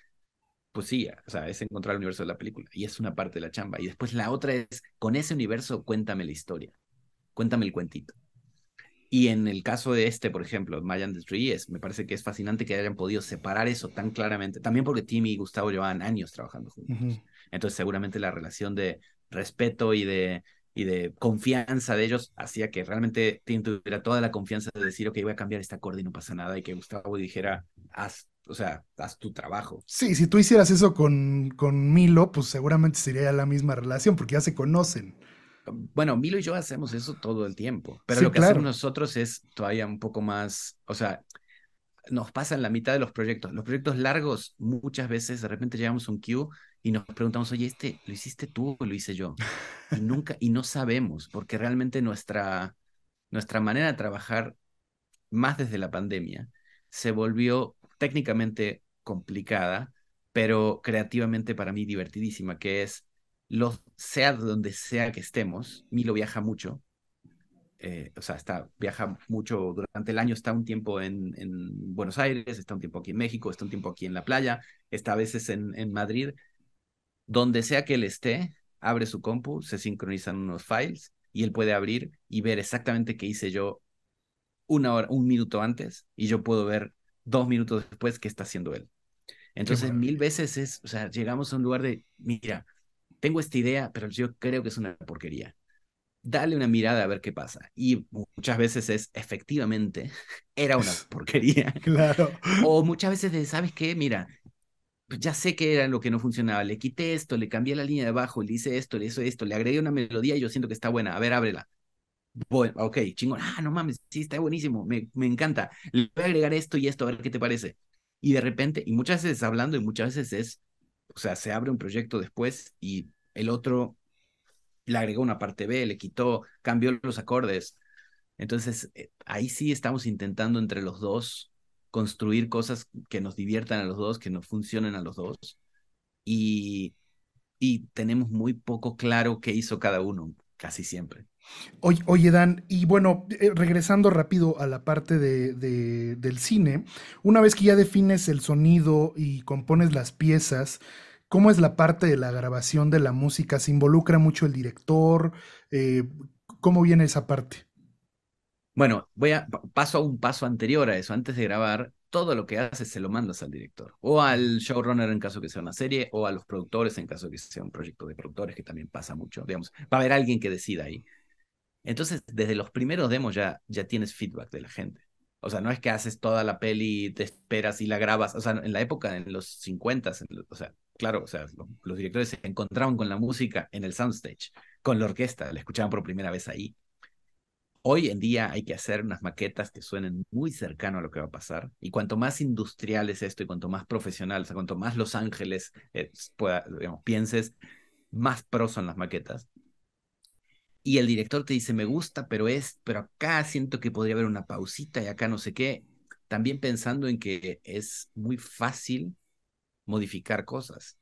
Pues sí, o sea, es encontrar el universo de la película y es una parte de la chamba. Y después la otra es, con ese universo cuéntame la historia cuéntame el cuentito. Y en el caso de este, por ejemplo, Mayan Destruyes, me parece que es fascinante que hayan podido separar eso tan claramente. También porque Tim y Gustavo llevaban años trabajando juntos. Entonces, seguramente la relación de respeto y de, y de confianza de ellos hacía que realmente Tim tuviera toda la confianza de decir, ok, voy a cambiar este acorde y no pasa nada. Y que Gustavo dijera, haz. O sea, haz tu trabajo. Sí, si tú hicieras eso con, con Milo, pues seguramente sería la misma relación, porque ya se conocen bueno, Milo y yo hacemos eso todo el tiempo, pero lo que hacemos nosotros es todavía un poco más, o sea, nos pasan la mitad de los proyectos. Los proyectos largos, muchas veces de repente llegamos un queue y nos preguntamos, oye, ¿este lo hiciste tú o lo hice yo? Y nunca, y no sabemos, porque realmente nuestra, nuestra manera de trabajar, más desde la pandemia, se volvió técnicamente complicada, pero creativamente para mí divertidísima, que es los, sea donde sea que estemos, Milo viaja mucho, eh, o sea, está, viaja mucho durante el año, está un tiempo en, en, Buenos Aires, está un tiempo aquí en México, está un tiempo aquí en la playa, está a veces en, en Madrid, donde sea que él esté, abre su compu, se sincronizan unos files y él puede abrir y ver exactamente qué hice yo una hora, un minuto antes y yo puedo ver dos minutos después qué está haciendo él. Entonces, mil veces es, o sea, llegamos a un lugar de, mira, tengo esta idea, pero yo creo que es una porquería. Dale una mirada a ver qué pasa. Y muchas veces es, efectivamente, era una porquería. Claro. O muchas veces de, ¿sabes qué? Mira, pues ya sé que era lo que no funcionaba. Le quité esto, le cambié la línea de abajo, le hice esto, le hice esto, le agregué una melodía y yo siento que está buena. A ver, ábrela. Bueno, ok, chingón. Ah, no mames, sí, está buenísimo, me, me encanta. Le voy a agregar esto y esto, a ver qué te parece. Y de repente, y muchas veces hablando y muchas veces es o sea, se abre un proyecto después y el otro le agregó una parte B, le quitó, cambió los acordes. Entonces, eh, ahí sí estamos intentando entre los dos construir cosas que nos diviertan a los dos, que nos funcionen a los dos. Y, y tenemos muy poco claro qué hizo cada uno, casi siempre. Oye, oye, Dan, y bueno, eh, regresando rápido a la parte de, del cine, una vez que ya defines el sonido y compones las piezas, ¿cómo es la parte de la grabación de la música? ¿Se involucra mucho el director? Eh, ¿Cómo viene esa parte? Bueno, voy a paso a un paso anterior a eso. Antes de grabar, todo lo que haces se lo mandas al director o al showrunner en caso que sea una serie o a los productores en caso que sea un proyecto de productores que también pasa mucho. Digamos, va a haber alguien que decida ahí. Entonces, desde los primeros demos ya, ya tienes feedback de la gente. O sea, no es que haces toda la peli, te esperas y la grabas. O sea, en la época, en los 50, o sea, claro, o sea, los, directores se encontraban con la música en el soundstage, con la orquesta, la escuchaban por primera vez ahí. Hoy en día hay que hacer unas maquetas que suenen muy cercano a lo que va a pasar. Y cuanto más industrial es esto y cuanto más profesional, o sea, cuanto más Los Ángeles eh, pienses, más Pro son las maquetas y el director te dice, me gusta, pero es, pero acá siento que podría haber una pausita y acá no sé qué. También pensando en que es muy fácil modificar cosas.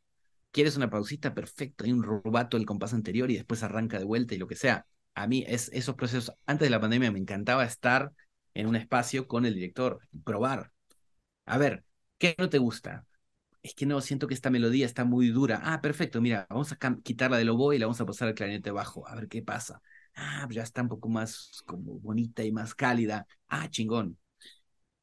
¿Quieres una pausita? Perfecto, hay un robato del compás anterior y después arranca de vuelta y lo que sea. A mí es, esos procesos, antes de la pandemia me encantaba estar en un espacio con el director, probar. A ver, ¿qué no te gusta? es que no, siento que esta melodía está muy dura. Ah, perfecto, mira, vamos a quitarla del oboe y la vamos a pasar al clarinete bajo, a ver qué pasa. Ah, ya está un poco más como bonita y más cálida. Ah, chingón.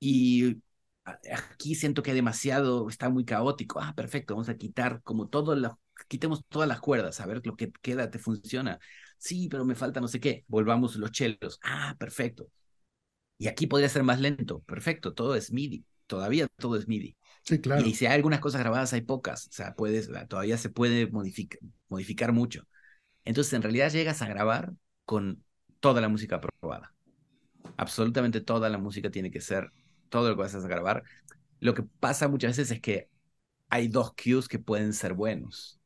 Y aquí siento que demasiado, está muy caótico. Ah, perfecto, vamos a quitar como todo, las, quitemos todas las cuerdas, a ver lo que queda, te funciona. Sí, pero me falta no sé qué. Volvamos los chelos. Ah, perfecto. Y aquí podría ser más lento. Perfecto, todo es MIDI. Todavía todo es MIDI claro. Y si hay algunas cosas grabadas, hay pocas. O sea, puedes, todavía se puede modificar mucho. Entonces, en realidad llegas a grabar con toda la música aprobada. Absolutamente toda la música tiene que ser, todo lo que vas a grabar. Lo que pasa muchas veces es que hay dos cues que pueden ser buenos.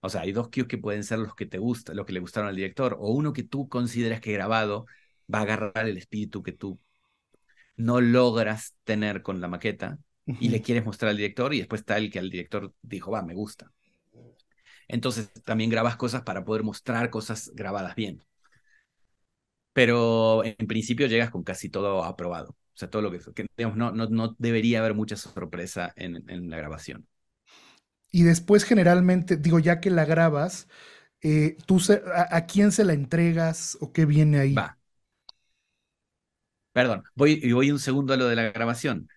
O sea, hay dos cues que pueden ser los que te gustan, los que le gustaron al director, o uno que tú consideras que grabado va a agarrar el espíritu que tú no logras tener con la maqueta, y le quieres mostrar al director y después está el que al director dijo, va, me gusta. Entonces también grabas cosas para poder mostrar cosas grabadas bien. Pero en principio llegas con casi todo aprobado. O sea, todo lo que, tenemos no, no, debería haber mucha sorpresa en, en, la grabación. Y después generalmente, digo, ya que la grabas, eh, ¿tú a, quién se la entregas o qué viene ahí? Va. Perdón, voy, voy un segundo a lo de la grabación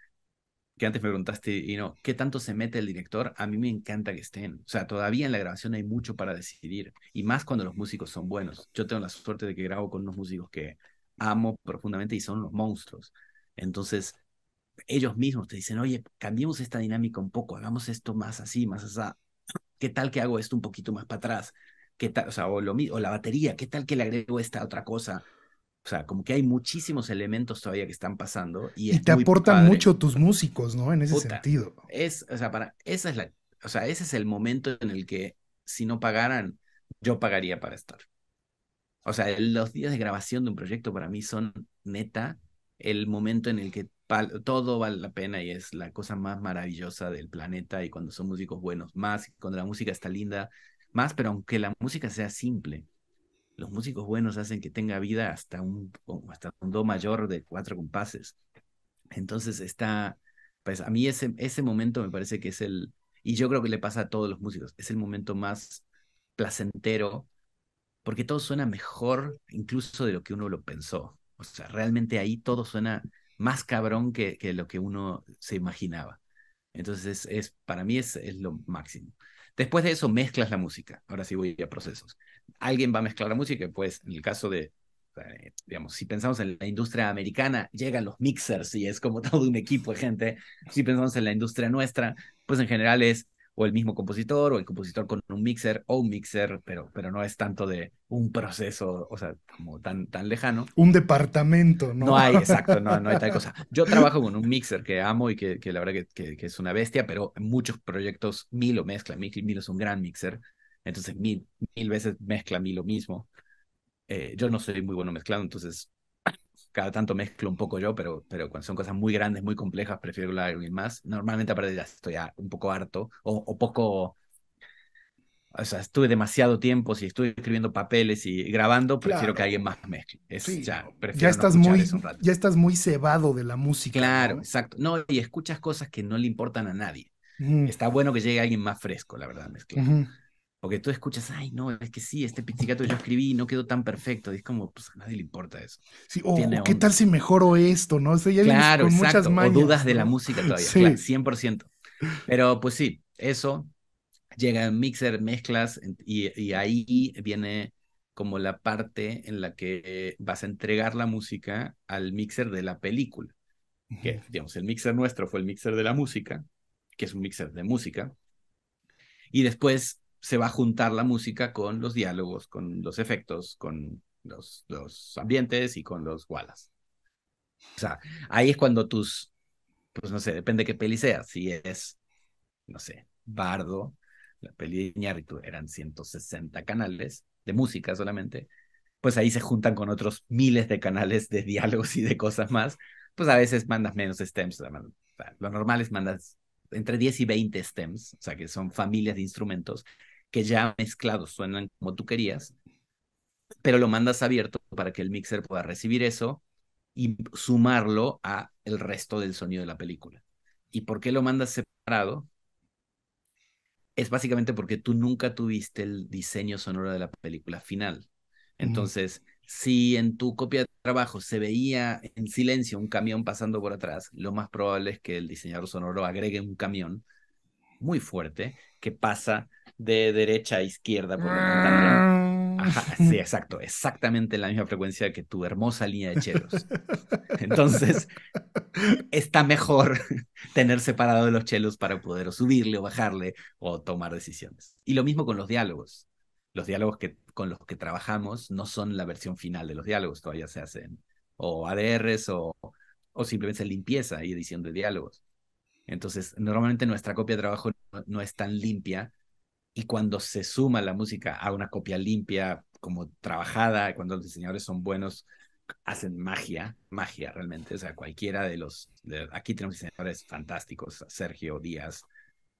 que antes me preguntaste, y no, ¿qué tanto se mete el director? A mí me encanta que estén. O sea, todavía en la grabación hay mucho para decidir, y más cuando los músicos son buenos. Yo tengo la suerte de que grabo con unos músicos que amo profundamente y son los monstruos. Entonces, ellos mismos te dicen, oye, cambiemos esta dinámica un poco, hagamos esto más así, más así. ¿Qué tal que hago esto un poquito más para atrás? ¿Qué tal? O o la batería, ¿qué tal que le agrego esta otra cosa? O sea, como que hay muchísimos elementos todavía que están pasando. Y, te aportan mucho tus músicos, ¿no? En ese sentido. Es, o sea, para, esa es la, o sea, ese es el momento en el que si no pagaran, yo pagaría para estar. O sea, los días de grabación de un proyecto para mí son neta el momento en el que todo vale la pena y es la cosa más maravillosa del planeta y cuando son músicos buenos más, cuando la música está linda más, pero aunque la música sea simple, los músicos buenos hacen que tenga vida hasta un, hasta un do mayor de cuatro compases. Entonces está, pues a mí ese, ese momento me parece que es el, y yo creo que le pasa a todos los músicos, es el momento más placentero, porque todo suena mejor incluso de lo que uno lo pensó. O sea, realmente ahí todo suena más cabrón que, lo que uno se imaginaba. Entonces, es, para mí es, es lo máximo. Después de eso, mezclas la música. Ahora sí voy a procesos alguien va a mezclar la música, pues en el caso de, eh, digamos, si pensamos en la industria americana, llegan los mixers y es como todo un equipo de gente. Si pensamos en la industria nuestra, pues en general es o el mismo compositor o el compositor con un mixer o un mixer, pero, pero no es tanto de un proceso, o sea, como tan, tan lejano. Un departamento, ¿no? No hay, exacto, no, hay tal cosa. Yo trabajo con un mixer que amo y que, la verdad que, es una bestia, pero en muchos proyectos Milo mezcla, Milo es un gran mixer entonces mil, mil veces mezcla a mí lo mismo. Eh, yo no soy muy bueno mezclando, entonces cada tanto mezclo un poco yo, pero, pero cuando son cosas muy grandes, muy complejas, prefiero hablar a alguien más. Normalmente aparte ya estoy un poco harto o, o poco... O sea, estuve demasiado tiempo, si estuve escribiendo papeles y grabando, prefiero que alguien más mezcle. ya, ya, estás muy, ya estás muy cebado de la música. Claro, exacto. No, y escuchas cosas que no le importan a nadie. Está bueno que llegue alguien más fresco, la verdad, porque tú escuchas, ay, no, es que sí, este pizzicato yo escribí no quedó tan perfecto. es como, pues a nadie le importa eso. Sí, o qué tal si mejoro esto, ¿no? O ya claro, exacto. Muchas más o dudas de la música todavía, sí. 100%. Pero pues sí, eso llega en mixer, mezclas, y, ahí viene como la parte en la que vas a entregar la música al mixer de la película. Que, digamos, el mixer nuestro fue el mixer de la música, que es un mixer de música. Y después se va a juntar la música con los diálogos, con los efectos, con los, los ambientes y con los walas. O sea, ahí es cuando tus, pues no sé, depende qué peli sea. Si es, no sé, Bardo, la peli de Iñárritu, eran 160 canales de música solamente, pues ahí se juntan con otros miles de canales de diálogos y de cosas más, pues a veces mandas menos stems. lo normal es mandas entre 10 y 20 stems, o sea, que son familias de instrumentos, que ya mezclados suenan como tú querías, pero lo mandas abierto para que el mixer pueda recibir eso y sumarlo a el resto del sonido de la película. ¿Y por qué lo mandas separado? Es básicamente porque tú nunca tuviste el diseño sonoro de la película final. Entonces, si en tu copia de trabajo se veía en silencio un camión pasando por atrás, lo más probable es que el diseñador sonoro agregue un camión muy fuerte que pasa de derecha a izquierda por ah. sí, exacto, exactamente la misma frecuencia que tu hermosa línea de chelos. Entonces, está mejor tener separado los chelos para poder subirle o bajarle o tomar decisiones. Y lo mismo con los diálogos. Los diálogos que, con los que trabajamos no son la versión final de los diálogos, todavía se hacen o ADRs o, o simplemente limpieza y edición de diálogos. Entonces, normalmente nuestra copia de trabajo no, es tan limpia y cuando se suma la música a una copia limpia, como trabajada, cuando los diseñadores son buenos, hacen magia, magia realmente. O sea, cualquiera de los. aquí tenemos diseñadores fantásticos: Sergio Díaz,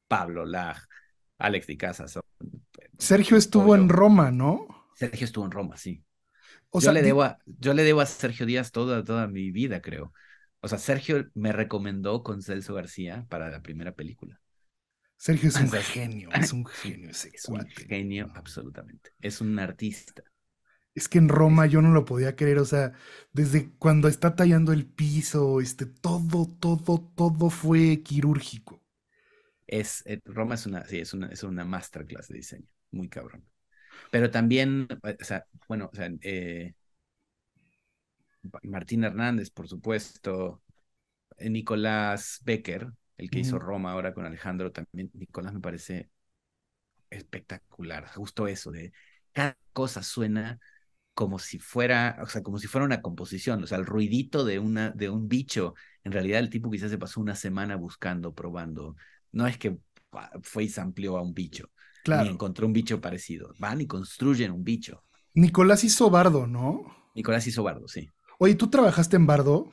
Pablo Laj, Alex de Casa. Eh, Sergio estuvo en Roma, ¿no? Sergio estuvo en Roma, sí. yo, le debo a, yo le debo a Sergio Díaz toda, toda mi vida, creo. O sea, Sergio me recomendó con Celso García para la primera película. Sergio es un genio, es un genio ese es Un genio, absolutamente. Es un artista. Es que en Roma yo no lo podía creer, o sea, desde cuando está tallando el piso, este, todo, todo, todo fue quirúrgico. Es, eh, Roma es una, sí, es una, es una masterclass de diseño, muy cabrón. Pero también, eh, o sea, bueno, o sea, eh, Martín Hernández, por supuesto, eh, Nicolás Becker, el que hizo Roma ahora con Alejandro también. Nicolás me parece espectacular, justo eso, de cada cosa suena como si fuera, o sea, como si fuera una composición, o sea, el ruidito de, una, de un bicho. En realidad el tipo quizás se pasó una semana buscando, probando. No es que ah, fue y se amplió a un bicho, claro. ni encontró un bicho parecido. Van y construyen un bicho. Nicolás hizo bardo, ¿no? Nicolás hizo bardo, sí. Oye, ¿tú trabajaste en Bardo?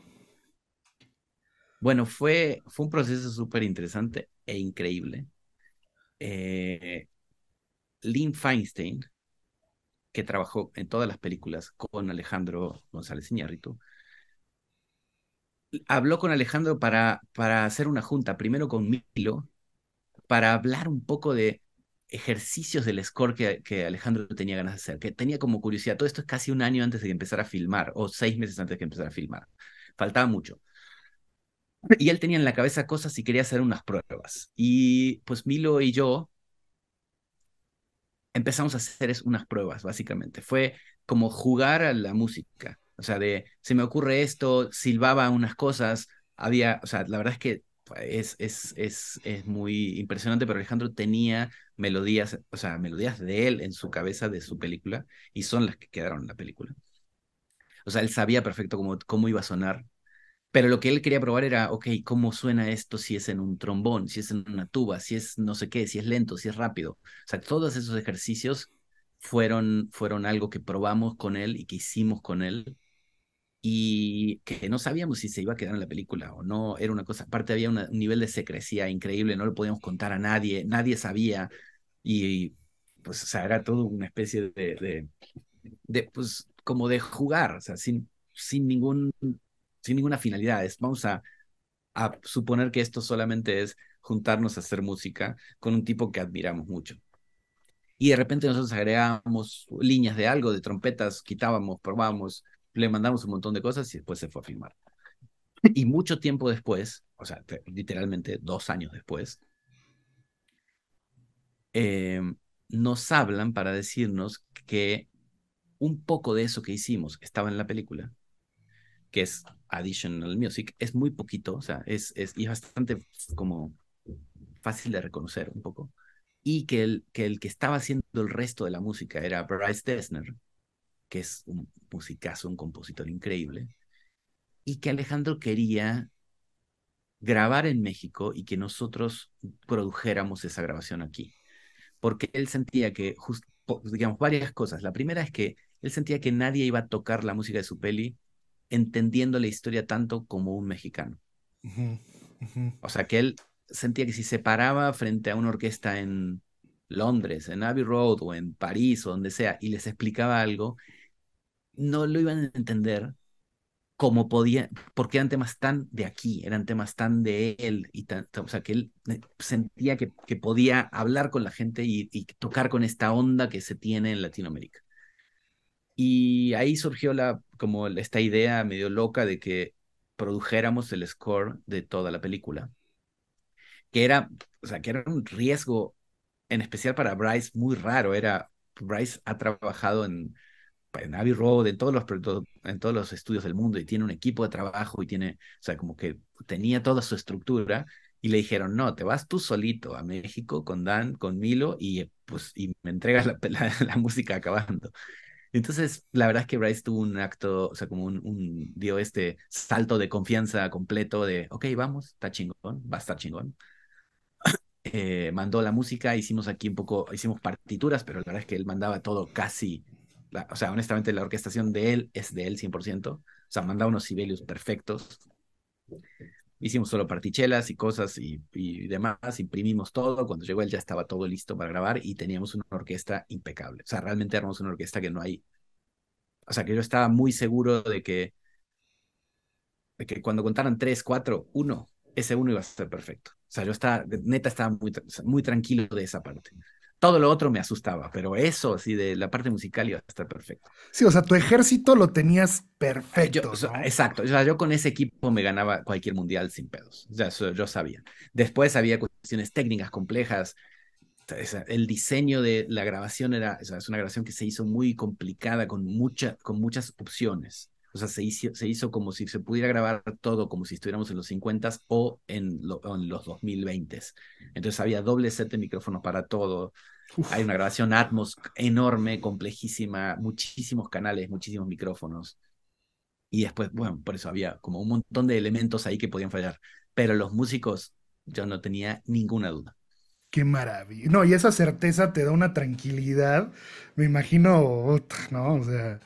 Bueno, fue, fue un proceso súper interesante e increíble. Eh, Lynn Feinstein, que trabajó en todas las películas con Alejandro González Iñárritu, habló con Alejandro para, para hacer una junta, primero con Milo, para hablar un poco de ejercicios del score que, Alejandro tenía ganas de hacer, que tenía como curiosidad. Todo esto es casi un año antes de que empezara a filmar, o seis meses antes de que empezara a filmar. Faltaba mucho. Y él tenía en la cabeza cosas y quería hacer unas pruebas. Y pues Milo y yo empezamos a hacer unas pruebas, básicamente. Fue como jugar a la música. O sea, de, se me ocurre esto, silbaba unas cosas, había, o sea, la verdad es que es, es, es, muy impresionante, pero Alejandro tenía melodías, o sea, melodías de él en su cabeza de su película y son las que quedaron en la película. O sea, él sabía perfecto cómo, cómo iba a sonar, pero lo que él quería probar era, ok, ¿cómo suena esto si es en un trombón, si es en una tuba, si es no sé qué, si es lento, si es rápido? O sea, todos esos ejercicios fueron, fueron algo que probamos con él y que hicimos con él y que no sabíamos si se iba a quedar en la película o no, era una cosa, aparte había un nivel de secrecía increíble, no lo podíamos contar a nadie, nadie sabía, y pues, o sea, era todo una especie de, pues, como de jugar, o sea, sin, sin, ningún, sin ninguna finalidad, vamos a, a suponer que esto solamente es juntarnos a hacer música con un tipo que admiramos mucho y de repente nosotros agregábamos líneas de algo, de trompetas, quitábamos, probábamos, le mandamos un montón de cosas y después se fue a filmar. Y mucho tiempo después, o sea, literalmente dos años después, em, nos hablan para decirnos que un poco de eso que hicimos estaba en la película, que es Additional Music, es muy poquito, o sea, es, es, y bastante como fácil de reconocer un poco, y que el, que el que estaba haciendo el resto de la música era Bryce Dessner, que es un musicazo, un compositor increíble, y que Alejandro quería grabar en México y que nosotros produjéramos esa grabación aquí. Porque él sentía que, digamos, varias cosas. La primera es que él sentía que nadie iba a tocar la música de su peli entendiendo la historia tanto como un mexicano. O sea, que él sentía que si se paraba frente a una orquesta en Londres, en Abbey Road o en París o donde sea, y les explicaba algo, no lo iban a entender cómo podía, porque eran temas tan de aquí, eran temas tan de él, y o sea, que él eh, sentía que, podía hablar con la gente y, tocar con esta onda que se tiene en Latinoamérica. Y ahí surgió la, como esta idea medio loca de que produjéramos el score de toda la película, que era, o sea, que era un riesgo, en especial para Bryce, muy raro, era, Bryce ha trabajado en en Abbey Road, en todos, los, en todos los estudios del mundo y tiene un equipo de trabajo y tiene, o sea, como que tenía toda su estructura y le dijeron, no, te vas tú solito a México con Dan, con Milo y pues y me entregas la, música acabando. Entonces, la verdad es que Bryce tuvo un acto, o sea, como un, dio este salto de confianza completo de, ok, vamos, está chingón, va a estar chingón. Eh, mandó la música, hicimos aquí un poco, hicimos partituras, pero la verdad es que él mandaba todo casi o sea, honestamente la orquestación de él es de él 100%, o sea, manda unos Sibelius perfectos. Hicimos solo partichelas y cosas y, demás, imprimimos todo, cuando llegó él ya estaba todo listo para grabar y teníamos una orquesta impecable, o sea, realmente éramos una orquesta que no hay, o sea, que yo estaba muy seguro de que, de que cuando contaran tres, cuatro, uno, ese uno iba a ser perfecto. O sea, yo estaba, neta, estaba muy, muy tranquilo de esa parte. Todo lo otro me asustaba, pero eso, sí de la parte musical iba a estar perfecto. Sí, o sea, tu ejército lo tenías perfecto. Exacto, o sea, yo con ese equipo me ganaba cualquier mundial sin pedos, o sea, yo sabía. Después había cuestiones técnicas complejas, el diseño de la grabación era, o sea, es una grabación que se hizo muy complicada, con, mucha, con muchas opciones. O sea, se hizo, se hizo como si se pudiera grabar todo como si estuviéramos en los 50s o en, en los 2020s. Entonces había doble set de micrófonos para todo. Hay una grabación Atmos enorme, complejísima, muchísimos canales, muchísimos micrófonos. Y después, bueno, por eso había como un montón de elementos ahí que podían fallar. Pero los músicos, yo no tenía ninguna duda. Qué maravilla. No, y esa certeza te da una tranquilidad. Me imagino, ¿no? O sea.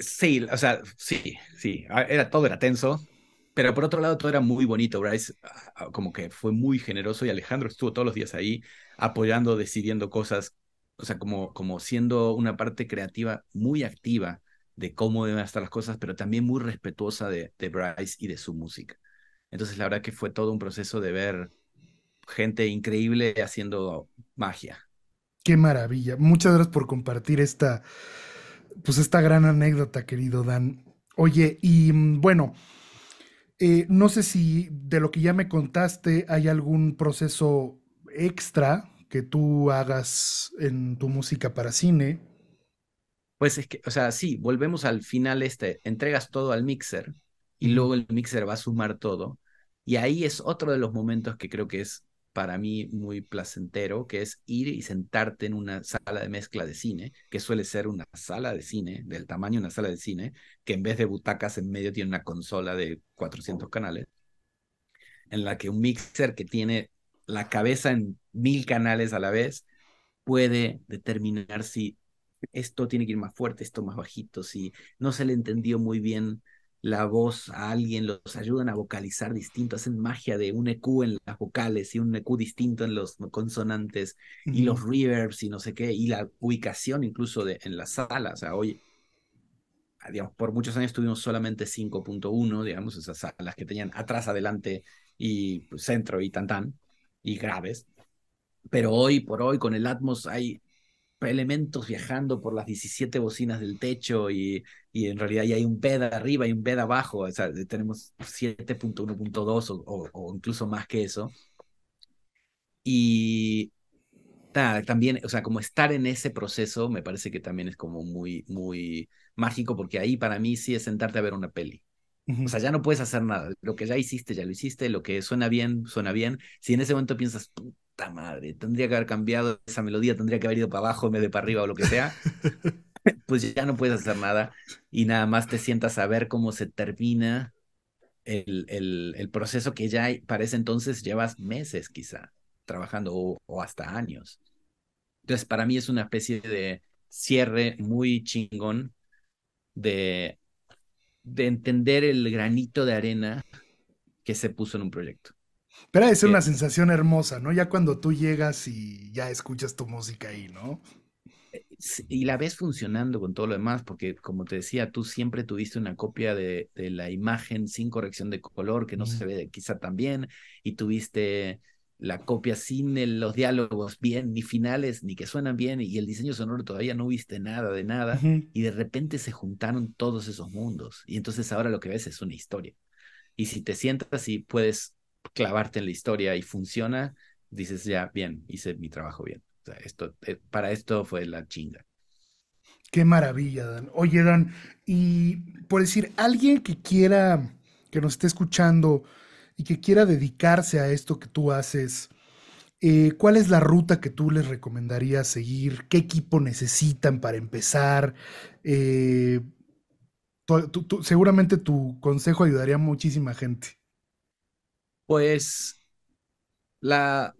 Sí, o sea, sí, sí, era, todo era tenso, pero por otro lado todo era muy bonito. Bryce como que fue muy generoso y Alejandro estuvo todos los días ahí apoyando, decidiendo cosas, o sea, como, como siendo una parte creativa muy activa de cómo deben estar las cosas, pero también muy respetuosa de, de Bryce y de su música. Entonces la verdad que fue todo un proceso de ver gente increíble haciendo magia. Qué maravilla. Muchas gracias por compartir esta pues esta gran anécdota, querido Dan. Oye, y mm, bueno, eh, no sé si de lo que ya me contaste hay algún proceso extra que tú hagas en tu música para cine. Pues es que, o sea, sí, volvemos al final este, entregas todo al mixer y luego el mixer va a sumar todo. Y ahí es otro de los momentos que creo que es para mí muy placentero, que es ir y sentarte en una sala de mezcla de cine, que suele ser una sala de cine, del tamaño de una sala de cine, que en vez de butacas en medio tiene una consola de 400 canales, en la que un mixer que tiene la cabeza en mil canales a la vez puede determinar si esto tiene que ir más fuerte, esto más bajito, si no se le entendió muy bien la voz a alguien, los ayudan a vocalizar distinto, hacen magia de un EQ en las vocales y un EQ distinto en los consonantes y los reverbs y no sé qué, y la ubicación incluso de, en la sala. O sea, hoy, ah, digamos, por muchos años tuvimos solamente 5.1, digamos, esas salas que tenían atrás, adelante y pues, centro y tan tan y graves. Pero hoy por hoy con el Atmos hay elementos viajando por las 17 bocinas del techo y, en realidad ya hay un pedo arriba y un pedo abajo, o sea, tenemos 7.1.2 o, o, incluso más que eso. Y también, o sea, como estar en ese proceso me parece que también es como muy, muy mágico porque ahí para mí sí es sentarte a ver una peli. O sea, ya no puedes hacer nada. Lo que ya hiciste, ya lo hiciste. Lo que suena bien, suena bien. Si en ese momento piensas, madre, tendría que haber cambiado esa melodía, tendría que haber ido para abajo medio de para arriba o lo que sea. pues ya no puedes hacer nada y nada más te sientas a ver cómo se termina el, el, proceso que ya para ese entonces llevas meses quizá trabajando o, hasta años. Entonces, para mí es una especie de cierre muy chingón de entender el granito de arena que se puso en un proyecto. Pero es una sensación hermosa, ¿no? Ya cuando tú llegas y ya escuchas tu música ahí, ¿no? Eh, y la ves funcionando con todo lo demás, porque como te decía, tú siempre tuviste una copia de, la imagen sin corrección de color, que no se ve quizá tan bien, y tuviste la copia sin los diálogos bien, ni finales, ni que suenan bien, y el diseño sonoro todavía no viste nada de nada, y de repente se juntaron todos esos mundos, y entonces ahora lo que ves es una historia. Y si te sientas y puedes clavarte en la historia y funciona, dices ya, bien, hice mi trabajo bien. O sea, esto, eh, para esto fue la chinga. Qué maravilla, Dan. Oye, Dan, y por decir, alguien que quiera, que nos esté escuchando y que quiera dedicarse a esto que tú haces, eh, ¿cuál es la ruta que tú les recomendarías seguir? ¿Qué equipo necesitan para empezar? Eh, seguramente tu consejo ayudaría a muchísima gente pues la,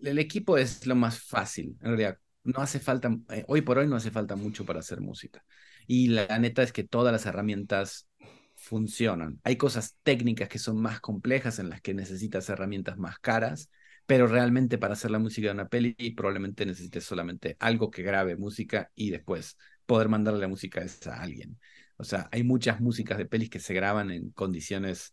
el equipo es lo más fácil, en realidad. No hace falta, eh, hoy por hoy no hace falta mucho para hacer música. Y la, la neta es que todas las herramientas funcionan. Hay cosas técnicas que son más complejas en las que necesitas herramientas más caras, pero realmente para hacer la música de una peli probablemente necesites solamente algo que grabe música y después poder mandarle la música a alguien. O sea, hay muchas músicas de pelis que se graban en condiciones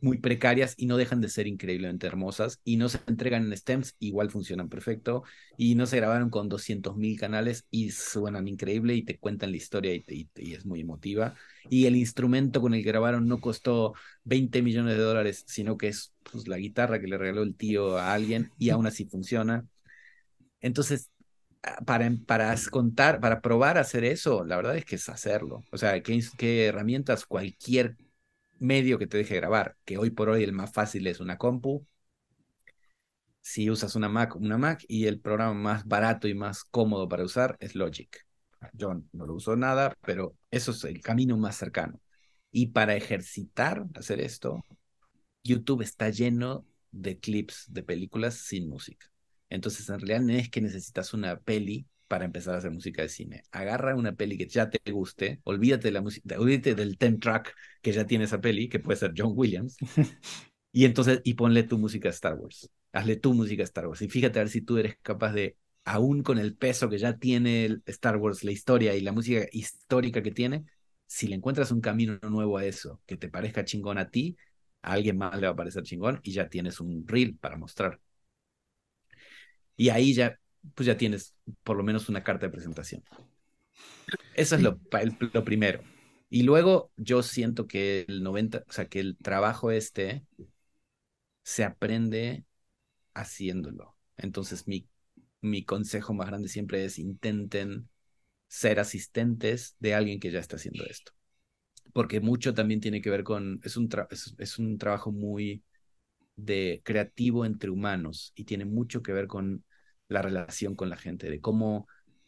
muy precarias y no dejan de ser increíblemente hermosas y no se entregan en stems, igual funcionan perfecto y no se grabaron con mil canales y suenan increíble y te cuentan la historia y, es muy emotiva y el instrumento con el que grabaron no costó 20 millones de dólares sino que es pues, la guitarra que le regaló el tío a alguien y aún así funciona entonces ah, para, para contar, para probar hacer eso, la verdad es que es hacerlo. O sea, ¿qué, qué herramientas cualquier medio que te deje grabar, que hoy por hoy el más fácil es una compu. Si usas una Mac, una Mac, y el programa más barato y más cómodo para usar es Logic. Yo no lo uso nada, pero eso es el camino más cercano. Y para ejercitar, hacer esto, YouTube está lleno de clips de películas sin música. Entonces, en realidad no es que necesitas una peli para empezar a hacer música de cine. Agarra una peli que ya te guste, olvídate, la música, olvídate del temp track que ya tiene esa peli, que puede ser John Williams, y entonces, y ponle tu música a Star Wars, hazle tu música a Star Wars, y fíjate a ver si tú eres capaz de, aún con el peso que ya tiene el Star Wars, la historia y la música histórica que tiene, si le encuentras un camino nuevo a eso, que te parezca chingón a ti, a alguien más le va a parecer chingón y ya tienes un reel para mostrar. Y ahí ya pues ya tienes por lo menos una carta de presentación. Eso es lo, primero. Y luego yo siento que el 90, o sea, que el trabajo este se aprende haciéndolo. Entonces mi, mi consejo más grande siempre es intenten ser asistentes de alguien que ya está haciendo esto. Porque mucho también tiene que ver con, es un, es un trabajo muy de creativo entre humanos y tiene mucho que ver con la relación con la gente, de cómo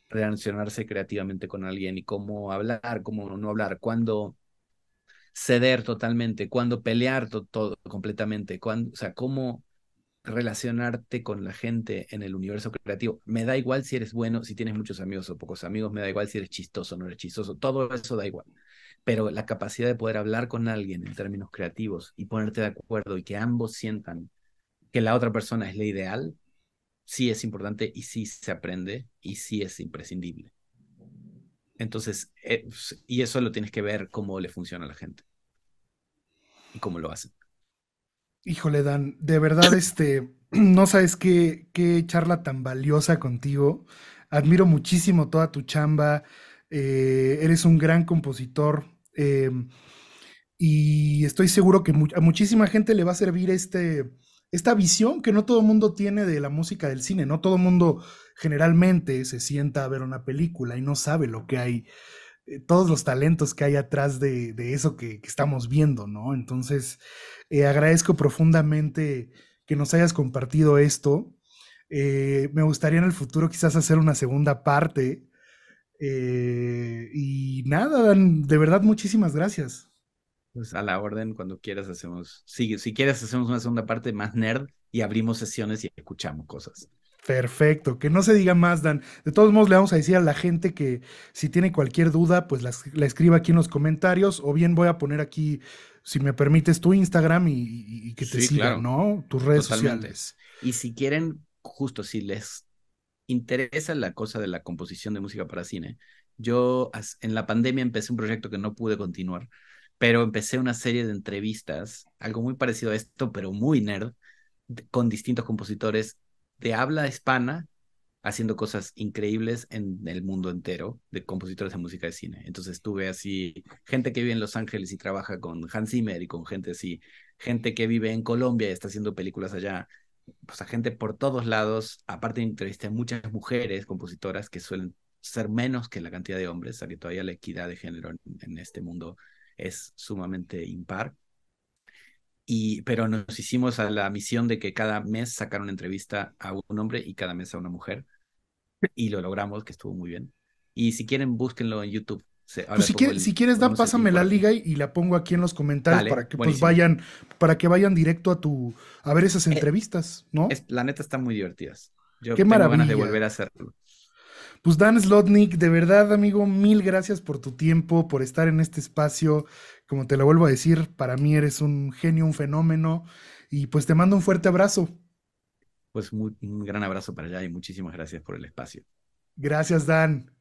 relacionarse creativamente con alguien y cómo hablar, cómo no hablar, cuándo ceder totalmente, cuándo pelear todo completamente, o sea, cómo relacionarte con la gente en el universo creativo. Me da igual si eres bueno, si tienes muchos amigos o pocos amigos, me da igual si eres chistoso o no eres chistoso, todo eso da igual. Pero la capacidad de poder hablar con alguien en términos creativos y ponerte de acuerdo y que ambos sientan que la otra persona es la ideal, sí es importante y sí se aprende y sí es imprescindible. Entonces, eh, pues, y eso lo tienes que ver cómo le funciona a la gente y cómo lo hacen. Híjole, Dan, de verdad, este, no sabes qué, qué charla tan valiosa contigo. Admiro muchísimo toda tu chamba. Eh, eres un gran compositor. Eh, y estoy seguro que a muchísima gente le va a servir este, esta visión que no todo el mundo tiene de la música del cine. No todo el mundo generalmente se sienta a ver una película y no sabe lo que hay, eh, todos los talentos que hay atrás de, eso que, estamos viendo, ¿no? Entonces, eh, agradezco profundamente que nos hayas compartido esto. Eh, me gustaría en el futuro quizás hacer una segunda parte. y nada, de verdad, muchísimas gracias. Pues a la orden, cuando quieras hacemos, si, si quieres hacemos una segunda parte más nerd y abrimos sesiones y escuchamos cosas. Perfecto, que no se diga más, Dan. De todos modos, le vamos a decir a la gente que si tiene cualquier duda, pues la, escriba aquí en los comentarios o bien voy a poner aquí, si me permites, tu Instagram y, que te sigan, ¿no? Tus redes sociales. Y si quieren, justo si les interesa la cosa de la composición de música para cine, yo en la pandemia empecé un proyecto que no pude continuar, pero empecé una serie de entrevistas, algo muy parecido a esto, pero muy nerd, con distintos compositores de habla hispana haciendo cosas increíbles en el mundo entero de compositores de música de cine. Entonces tuve así gente que vive en Los Ángeles y trabaja con Hans Zimmer y con gente así, gente que vive en Colombia y está haciendo películas allá, pues a gente por todos lados. Aparte entrevisté a muchas mujeres compositoras que suelen ser menos que la cantidad de hombres, o sea que todavía la equidad de género en este mundo es sumamente impar. Y, pero nos hicimos a la misión de que cada mes sacar una entrevista a un hombre y cada mes a una mujer. Y lo logramos, que estuvo muy bien. Y si quieren, búsquenlo en YouTube. Pues si, si, quieres, da, pásame la liga y, la pongo aquí en los comentarios para que pues, vayan, para que vayan directo a tu, a ver esas eh, entrevistas, ¿no? la neta están muy divertidas. Yo Qué tengo maravilla. ganas de volver a hacerlo. Pues Dan Slotnik, de verdad, amigo, mil gracias por tu tiempo, por estar en este espacio. Como te lo vuelvo a decir, para mí eres un genio, un fenómeno. Y pues te mando un fuerte abrazo. Pues un gran abrazo para allá y muchísimas gracias por el espacio. Gracias, Dan.